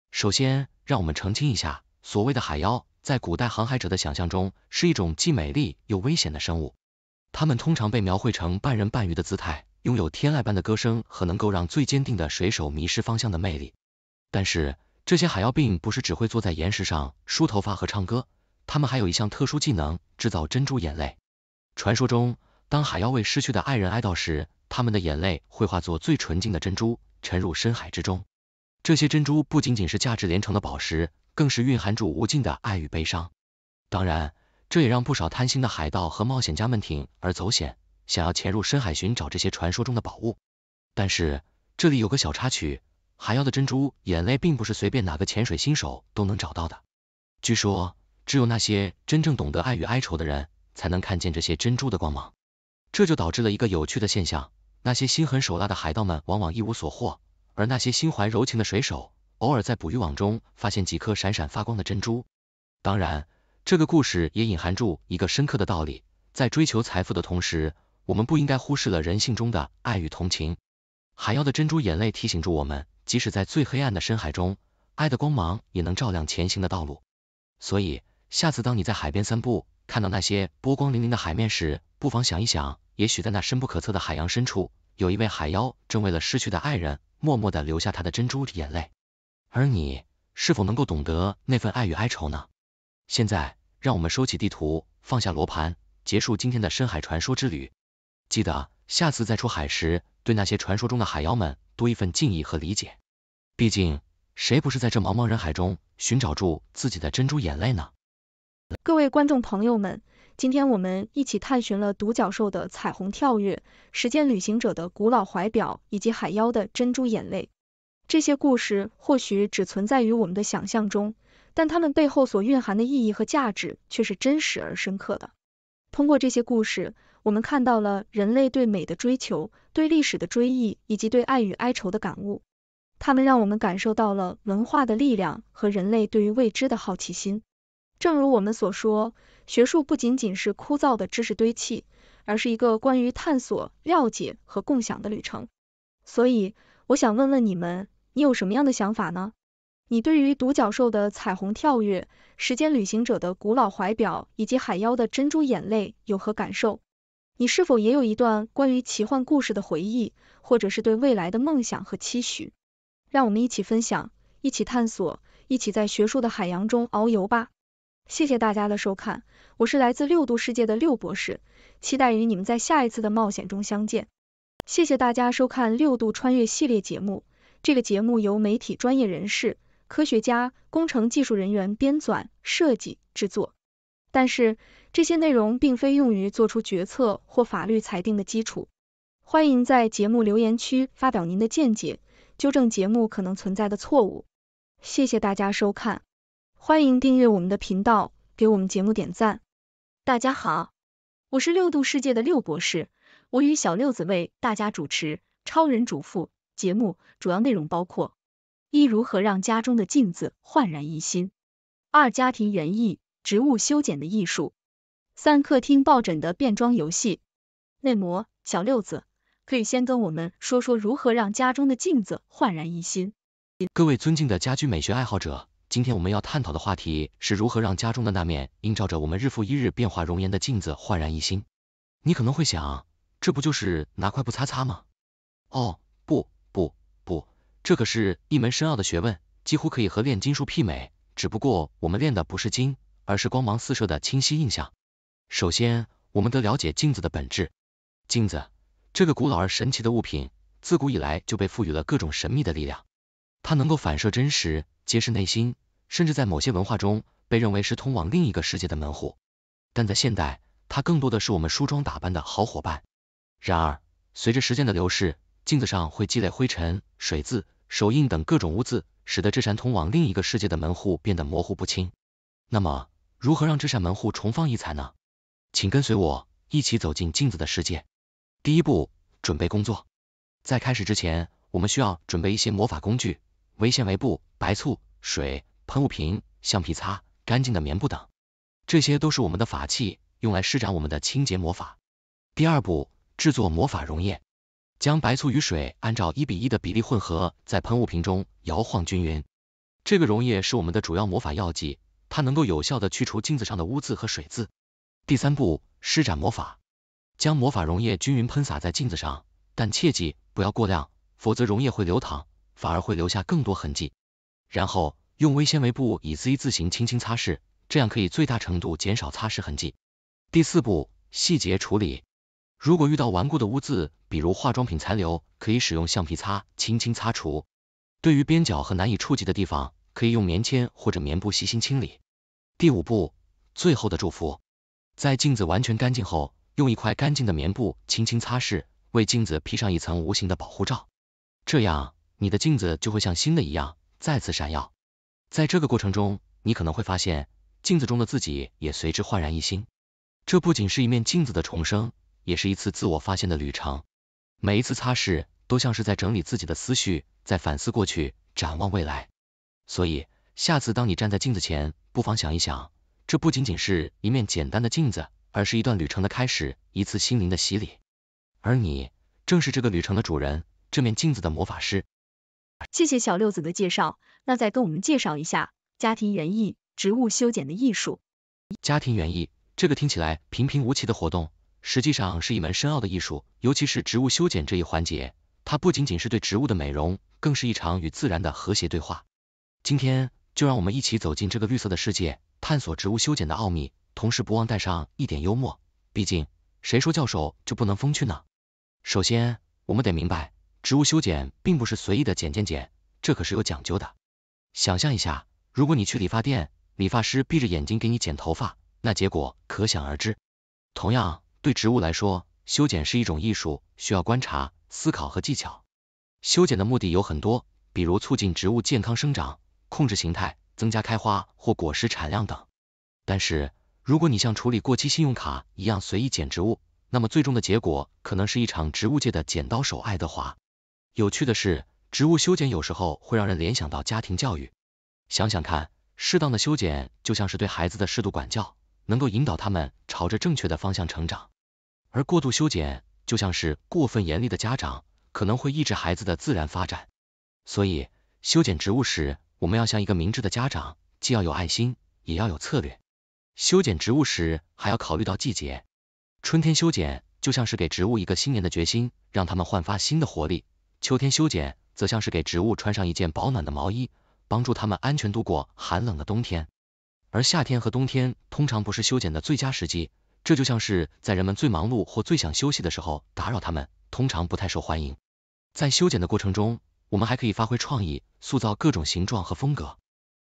首先，让我们澄清一下所谓的海妖。在古代航海者的想象中，是一种既美丽又危险的生物。它们通常被描绘成半人半鱼的姿态，拥有天籁般的歌声和能够让最坚定的水手迷失方向的魅力。但是，这些海妖并不是只会坐在岩石上梳头发和唱歌，它们还有一项特殊技能——制造珍珠眼泪。传说中，当海妖为失去的爱人哀悼时，他们的眼泪会化作最纯净的珍珠，沉入深海之中。这些珍珠不仅仅是价值连城的宝石。更是蕴含住无尽的爱与悲伤，当然，这也让不少贪心的海盗和冒险家们铤而走险，想要潜入深海寻找这些传说中的宝物。但是，这里有个小插曲，海妖的珍珠眼泪并不是随便哪个潜水新手都能找到的。据说，只有那些真正懂得爱与哀愁的人，才能看见这些珍珠的光芒。这就导致了一个有趣的现象，那些心狠手辣的海盗们往往一无所获，而那些心怀柔情的水手。偶尔在捕鱼网中发现几颗闪闪发光的珍珠，当然，这个故事也隐含住一个深刻的道理，在追求财富的同时，我们不应该忽视了人性中的爱与同情。海妖的珍珠眼泪提醒住我们，即使在最黑暗的深海中，爱的光芒也能照亮前行的道路。所以，下次当你在海边散步，看到那些波光粼粼的海面时，不妨想一想，也许在那深不可测的海洋深处，有一位海妖正为了失去的爱人，默默的流下他的珍珠眼泪。而你是否能够懂得那份爱与哀愁呢？现在，让我们收起地图，放下罗盘，结束今天的深海传说之旅。记得下次再出海时，对那些传说中的海妖们多一份敬意和理解。毕竟，谁不是在这茫茫人海中寻找住自己的珍珠眼泪呢？各位观众朋友们，今天我们一起探寻了独角兽的彩虹跳跃、时间旅行者的古老怀表以及海妖的珍珠眼泪。这些故事或许只存在于我们的想象中，但它们背后所蕴含的意义和价值却是真实而深刻的。通过这些故事，我们看到了人类对美的追求、对历史的追忆以及对爱与哀愁的感悟。它们让我们感受到了文化的力量和人类对于未知的好奇心。正如我们所说，学术不仅仅是枯燥的知识堆砌，而是一个关于探索、了解和共享的旅程。所以，我想问问你们。你有什么样的想法呢？你对于独角兽的彩虹跳跃、时间旅行者的古老怀表以及海妖的珍珠眼泪有何感受？你是否也有一段关于奇幻故事的回忆，或者是对未来的梦想和期许？让我们一起分享，一起探索，一起在学术的海洋中遨游吧！谢谢大家的收看，我是来自六度世界的六博士，期待与你们在下一次的冒险中相见。谢谢大家收看六度穿越系列节目。这个节目由媒体专业人士、科学家、工程技术人员编纂、设计、制作，但是这些内容并非用于做出决策或法律裁定的基础。欢迎在节目留言区发表您的见解，纠正节目可能存在的错误。谢谢大家收看，欢迎订阅我们的频道，给我们节目点赞。大家好，我是六度世界的六博士，我与小六子为大家主持《超人主妇》。节目主要内容包括：一、如何让家中的镜子焕然一新；二、家庭园艺植物修剪的艺术；三、客厅抱枕的变装游戏。内模小六子，可以先跟我们说说如何让家中的镜子焕然一新。各位尊敬的家居美学爱好者，今天我们要探讨的话题是如何让家中的那面映照着我们日复一日变化容颜的镜子焕然一新。你可能会想，这不就是拿块布擦擦吗？哦，不。这可是一门深奥的学问，几乎可以和炼金术媲美。只不过我们练的不是金，而是光芒四射的清晰印象。首先，我们得了解镜子的本质。镜子，这个古老而神奇的物品，自古以来就被赋予了各种神秘的力量。它能够反射真实，揭示内心，甚至在某些文化中被认为是通往另一个世界的门户。但在现代，它更多的是我们梳妆打扮的好伙伴。然而，随着时间的流逝，镜子上会积累灰尘、水渍、手印等各种污渍，使得这扇通往另一个世界的门户变得模糊不清。那么，如何让这扇门户重放异彩呢？请跟随我一起走进镜子的世界。第一步，准备工作。在开始之前，我们需要准备一些魔法工具，围线、围布、白醋、水、喷雾瓶、橡皮擦、干净的棉布等，这些都是我们的法器，用来施展我们的清洁魔法。第二步，制作魔法溶液。将白醋与水按照一比一的比例混合，在喷雾瓶中摇晃均匀。这个溶液是我们的主要魔法药剂，它能够有效地去除镜子上的污渍和水渍。第三步，施展魔法，将魔法溶液均匀喷洒在镜子上，但切记不要过量，否则溶液会流淌，反而会留下更多痕迹。然后用微纤维布以 Z 字形轻轻擦拭，这样可以最大程度减少擦拭痕迹。第四步，细节处理。如果遇到顽固的污渍，比如化妆品残留，可以使用橡皮擦轻轻擦除。对于边角和难以触及的地方，可以用棉签或者棉布细心清理。第五步，最后的祝福，在镜子完全干净后，用一块干净的棉布轻轻擦拭，为镜子披上一层无形的保护罩。这样，你的镜子就会像新的一样再次闪耀。在这个过程中，你可能会发现，镜子中的自己也随之焕然一新。这不仅是一面镜子的重生。也是一次自我发现的旅程，每一次擦拭都像是在整理自己的思绪，在反思过去，展望未来。所以，下次当你站在镜子前，不妨想一想，这不仅仅是一面简单的镜子，而是一段旅程的开始，一次心灵的洗礼。而你，正是这个旅程的主人，这面镜子的魔法师。谢谢小六子的介绍，那再跟我们介绍一下家庭园艺、植物修剪的艺术。家庭园艺，这个听起来平平无奇的活动。实际上是一门深奥的艺术，尤其是植物修剪这一环节，它不仅仅是对植物的美容，更是一场与自然的和谐对话。今天就让我们一起走进这个绿色的世界，探索植物修剪的奥秘，同时不忘带上一点幽默。毕竟，谁说教授就不能风趣呢？首先，我们得明白，植物修剪并不是随意的剪剪剪，这可是有讲究的。想象一下，如果你去理发店，理发师闭着眼睛给你剪头发，那结果可想而知。同样，对植物来说，修剪是一种艺术，需要观察、思考和技巧。修剪的目的有很多，比如促进植物健康生长、控制形态、增加开花或果实产量等。但是，如果你像处理过期信用卡一样随意剪植物，那么最终的结果可能是一场植物界的“剪刀手”爱德华。有趣的是，植物修剪有时候会让人联想到家庭教育。想想看，适当的修剪就像是对孩子的适度管教，能够引导他们朝着正确的方向成长。而过度修剪就像是过分严厉的家长，可能会抑制孩子的自然发展。所以，修剪植物时，我们要像一个明智的家长，既要有爱心，也要有策略。修剪植物时还要考虑到季节，春天修剪就像是给植物一个新年的决心，让它们焕发新的活力；秋天修剪则像是给植物穿上一件保暖的毛衣，帮助它们安全度过寒冷的冬天。而夏天和冬天通常不是修剪的最佳时机。这就像是在人们最忙碌或最想休息的时候打扰他们，通常不太受欢迎。在修剪的过程中，我们还可以发挥创意，塑造各种形状和风格。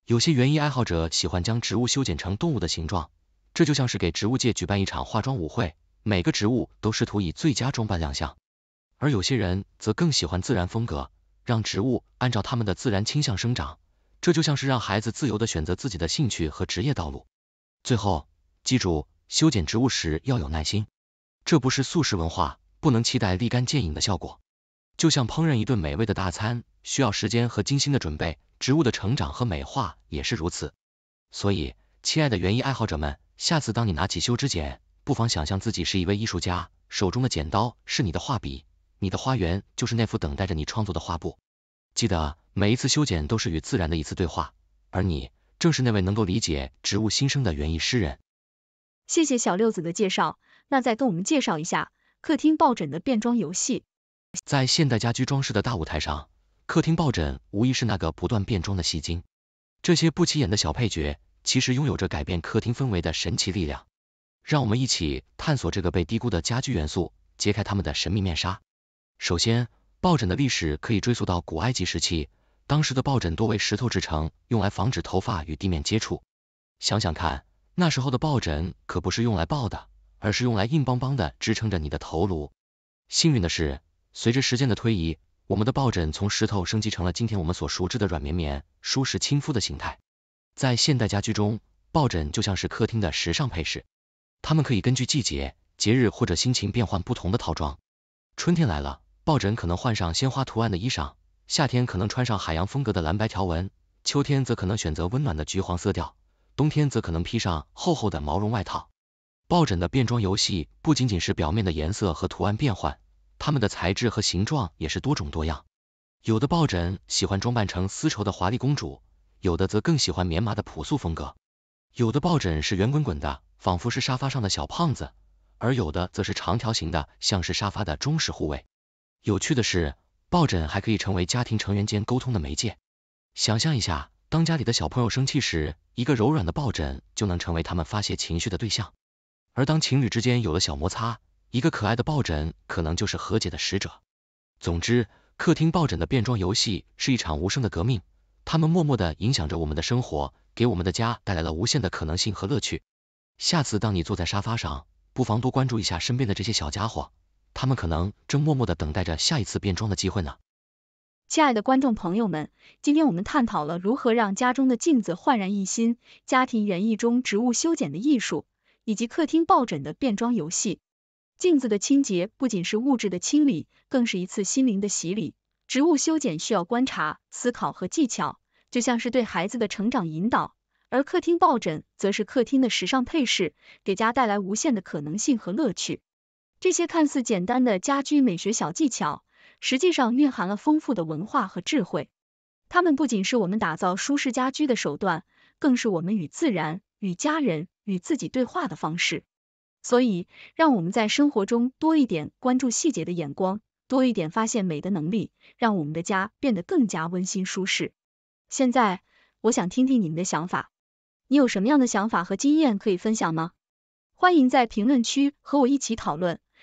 有些园艺爱好者喜欢将植物修剪成动物的形状，这就像是给植物界举办一场化妆舞会，每个植物都试图以最佳装扮亮相。而有些人则更喜欢自然风格，让植物按照他们的自然倾向生长，这就像是让孩子自由的选择自己的兴趣和职业道路。最后，记住。修剪植物时要有耐心，这不是素食文化，不能期待立竿见影的效果。就像烹饪一顿美味的大餐需要时间和精心的准备，植物的成长和美化也是如此。所以，亲爱的园艺爱好者们，下次当你拿起修枝剪，不妨想象自己是一位艺术家，手中的剪刀是你的画笔，你的花园就是那幅等待着你创作的画布。记得，每一次修剪都是与自然的一次对话，而你正是那位能够理解植物心声的园艺诗人。谢谢小六子的介绍，那再跟我们介绍一下客厅抱枕的变装游戏。在现代家居装饰的大舞台上，客厅抱枕无疑是那个不断变装的戏精。这些不起眼的小配角，其实拥有着改变客厅氛围的神奇力量。让我们一起探索这个被低估的家居元素，揭开他们的神秘面纱。首先，抱枕的历史可以追溯到古埃及时期，当时的抱枕多为石头制成，用来防止头发与地面接触。想想看。那时候的抱枕可不是用来抱的，而是用来硬邦邦的支撑着你的头颅。幸运的是，随着时间的推移，我们的抱枕从石头升级成了今天我们所熟知的软绵绵、舒适亲肤的形态。在现代家居中，抱枕就像是客厅的时尚配饰，它们可以根据季节、节日或者心情变换不同的套装。春天来了，抱枕可能换上鲜花图案的衣裳；夏天可能穿上海洋风格的蓝白条纹；秋天则可能选择温暖的橘黄色调。冬天则可能披上厚厚的毛绒外套。抱枕的变装游戏不仅仅是表面的颜色和图案变换，它们的材质和形状也是多种多样。有的抱枕喜欢装扮成丝绸的华丽公主，有的则更喜欢棉麻的朴素风格。有的抱枕是圆滚滚的，仿佛是沙发上的小胖子，而有的则是长条形的，像是沙发的忠实护卫。有趣的是，抱枕还可以成为家庭成员间沟通的媒介。想象一下。当家里的小朋友生气时，一个柔软的抱枕就能成为他们发泄情绪的对象；而当情侣之间有了小摩擦，一个可爱的抱枕可能就是和解的使者。总之，客厅抱枕的变装游戏是一场无声的革命，他们默默的影响着我们的生活，给我们的家带来了无限的可能性和乐趣。下次当你坐在沙发上，不妨多关注一下身边的这些小家伙，他们可能正默默的等待着下一次变装的机会呢。亲爱的观众朋友们，今天我们探讨了如何让家中的镜子焕然一新，家庭园艺中植物修剪的艺术，以及客厅抱枕的变装游戏。镜子的清洁不仅是物质的清理，更是一次心灵的洗礼。植物修剪需要观察、思考和技巧，就像是对孩子的成长引导。而客厅抱枕则是客厅的时尚配饰，给家带来无限的可能性和乐趣。这些看似简单的家居美学小技巧。实际上蕴含了丰富的文化和智慧，它们不仅是我们打造舒适家居的手段，更是我们与自然、与家人、与自己对话的方式。所以，让我们在生活中多一点关注细节的眼光，多一点发现美的能力，让我们的家变得更加温馨舒适。现在，我想听听你们的想法，你有什么样的想法和经验可以分享吗？欢迎在评论区和我一起讨论。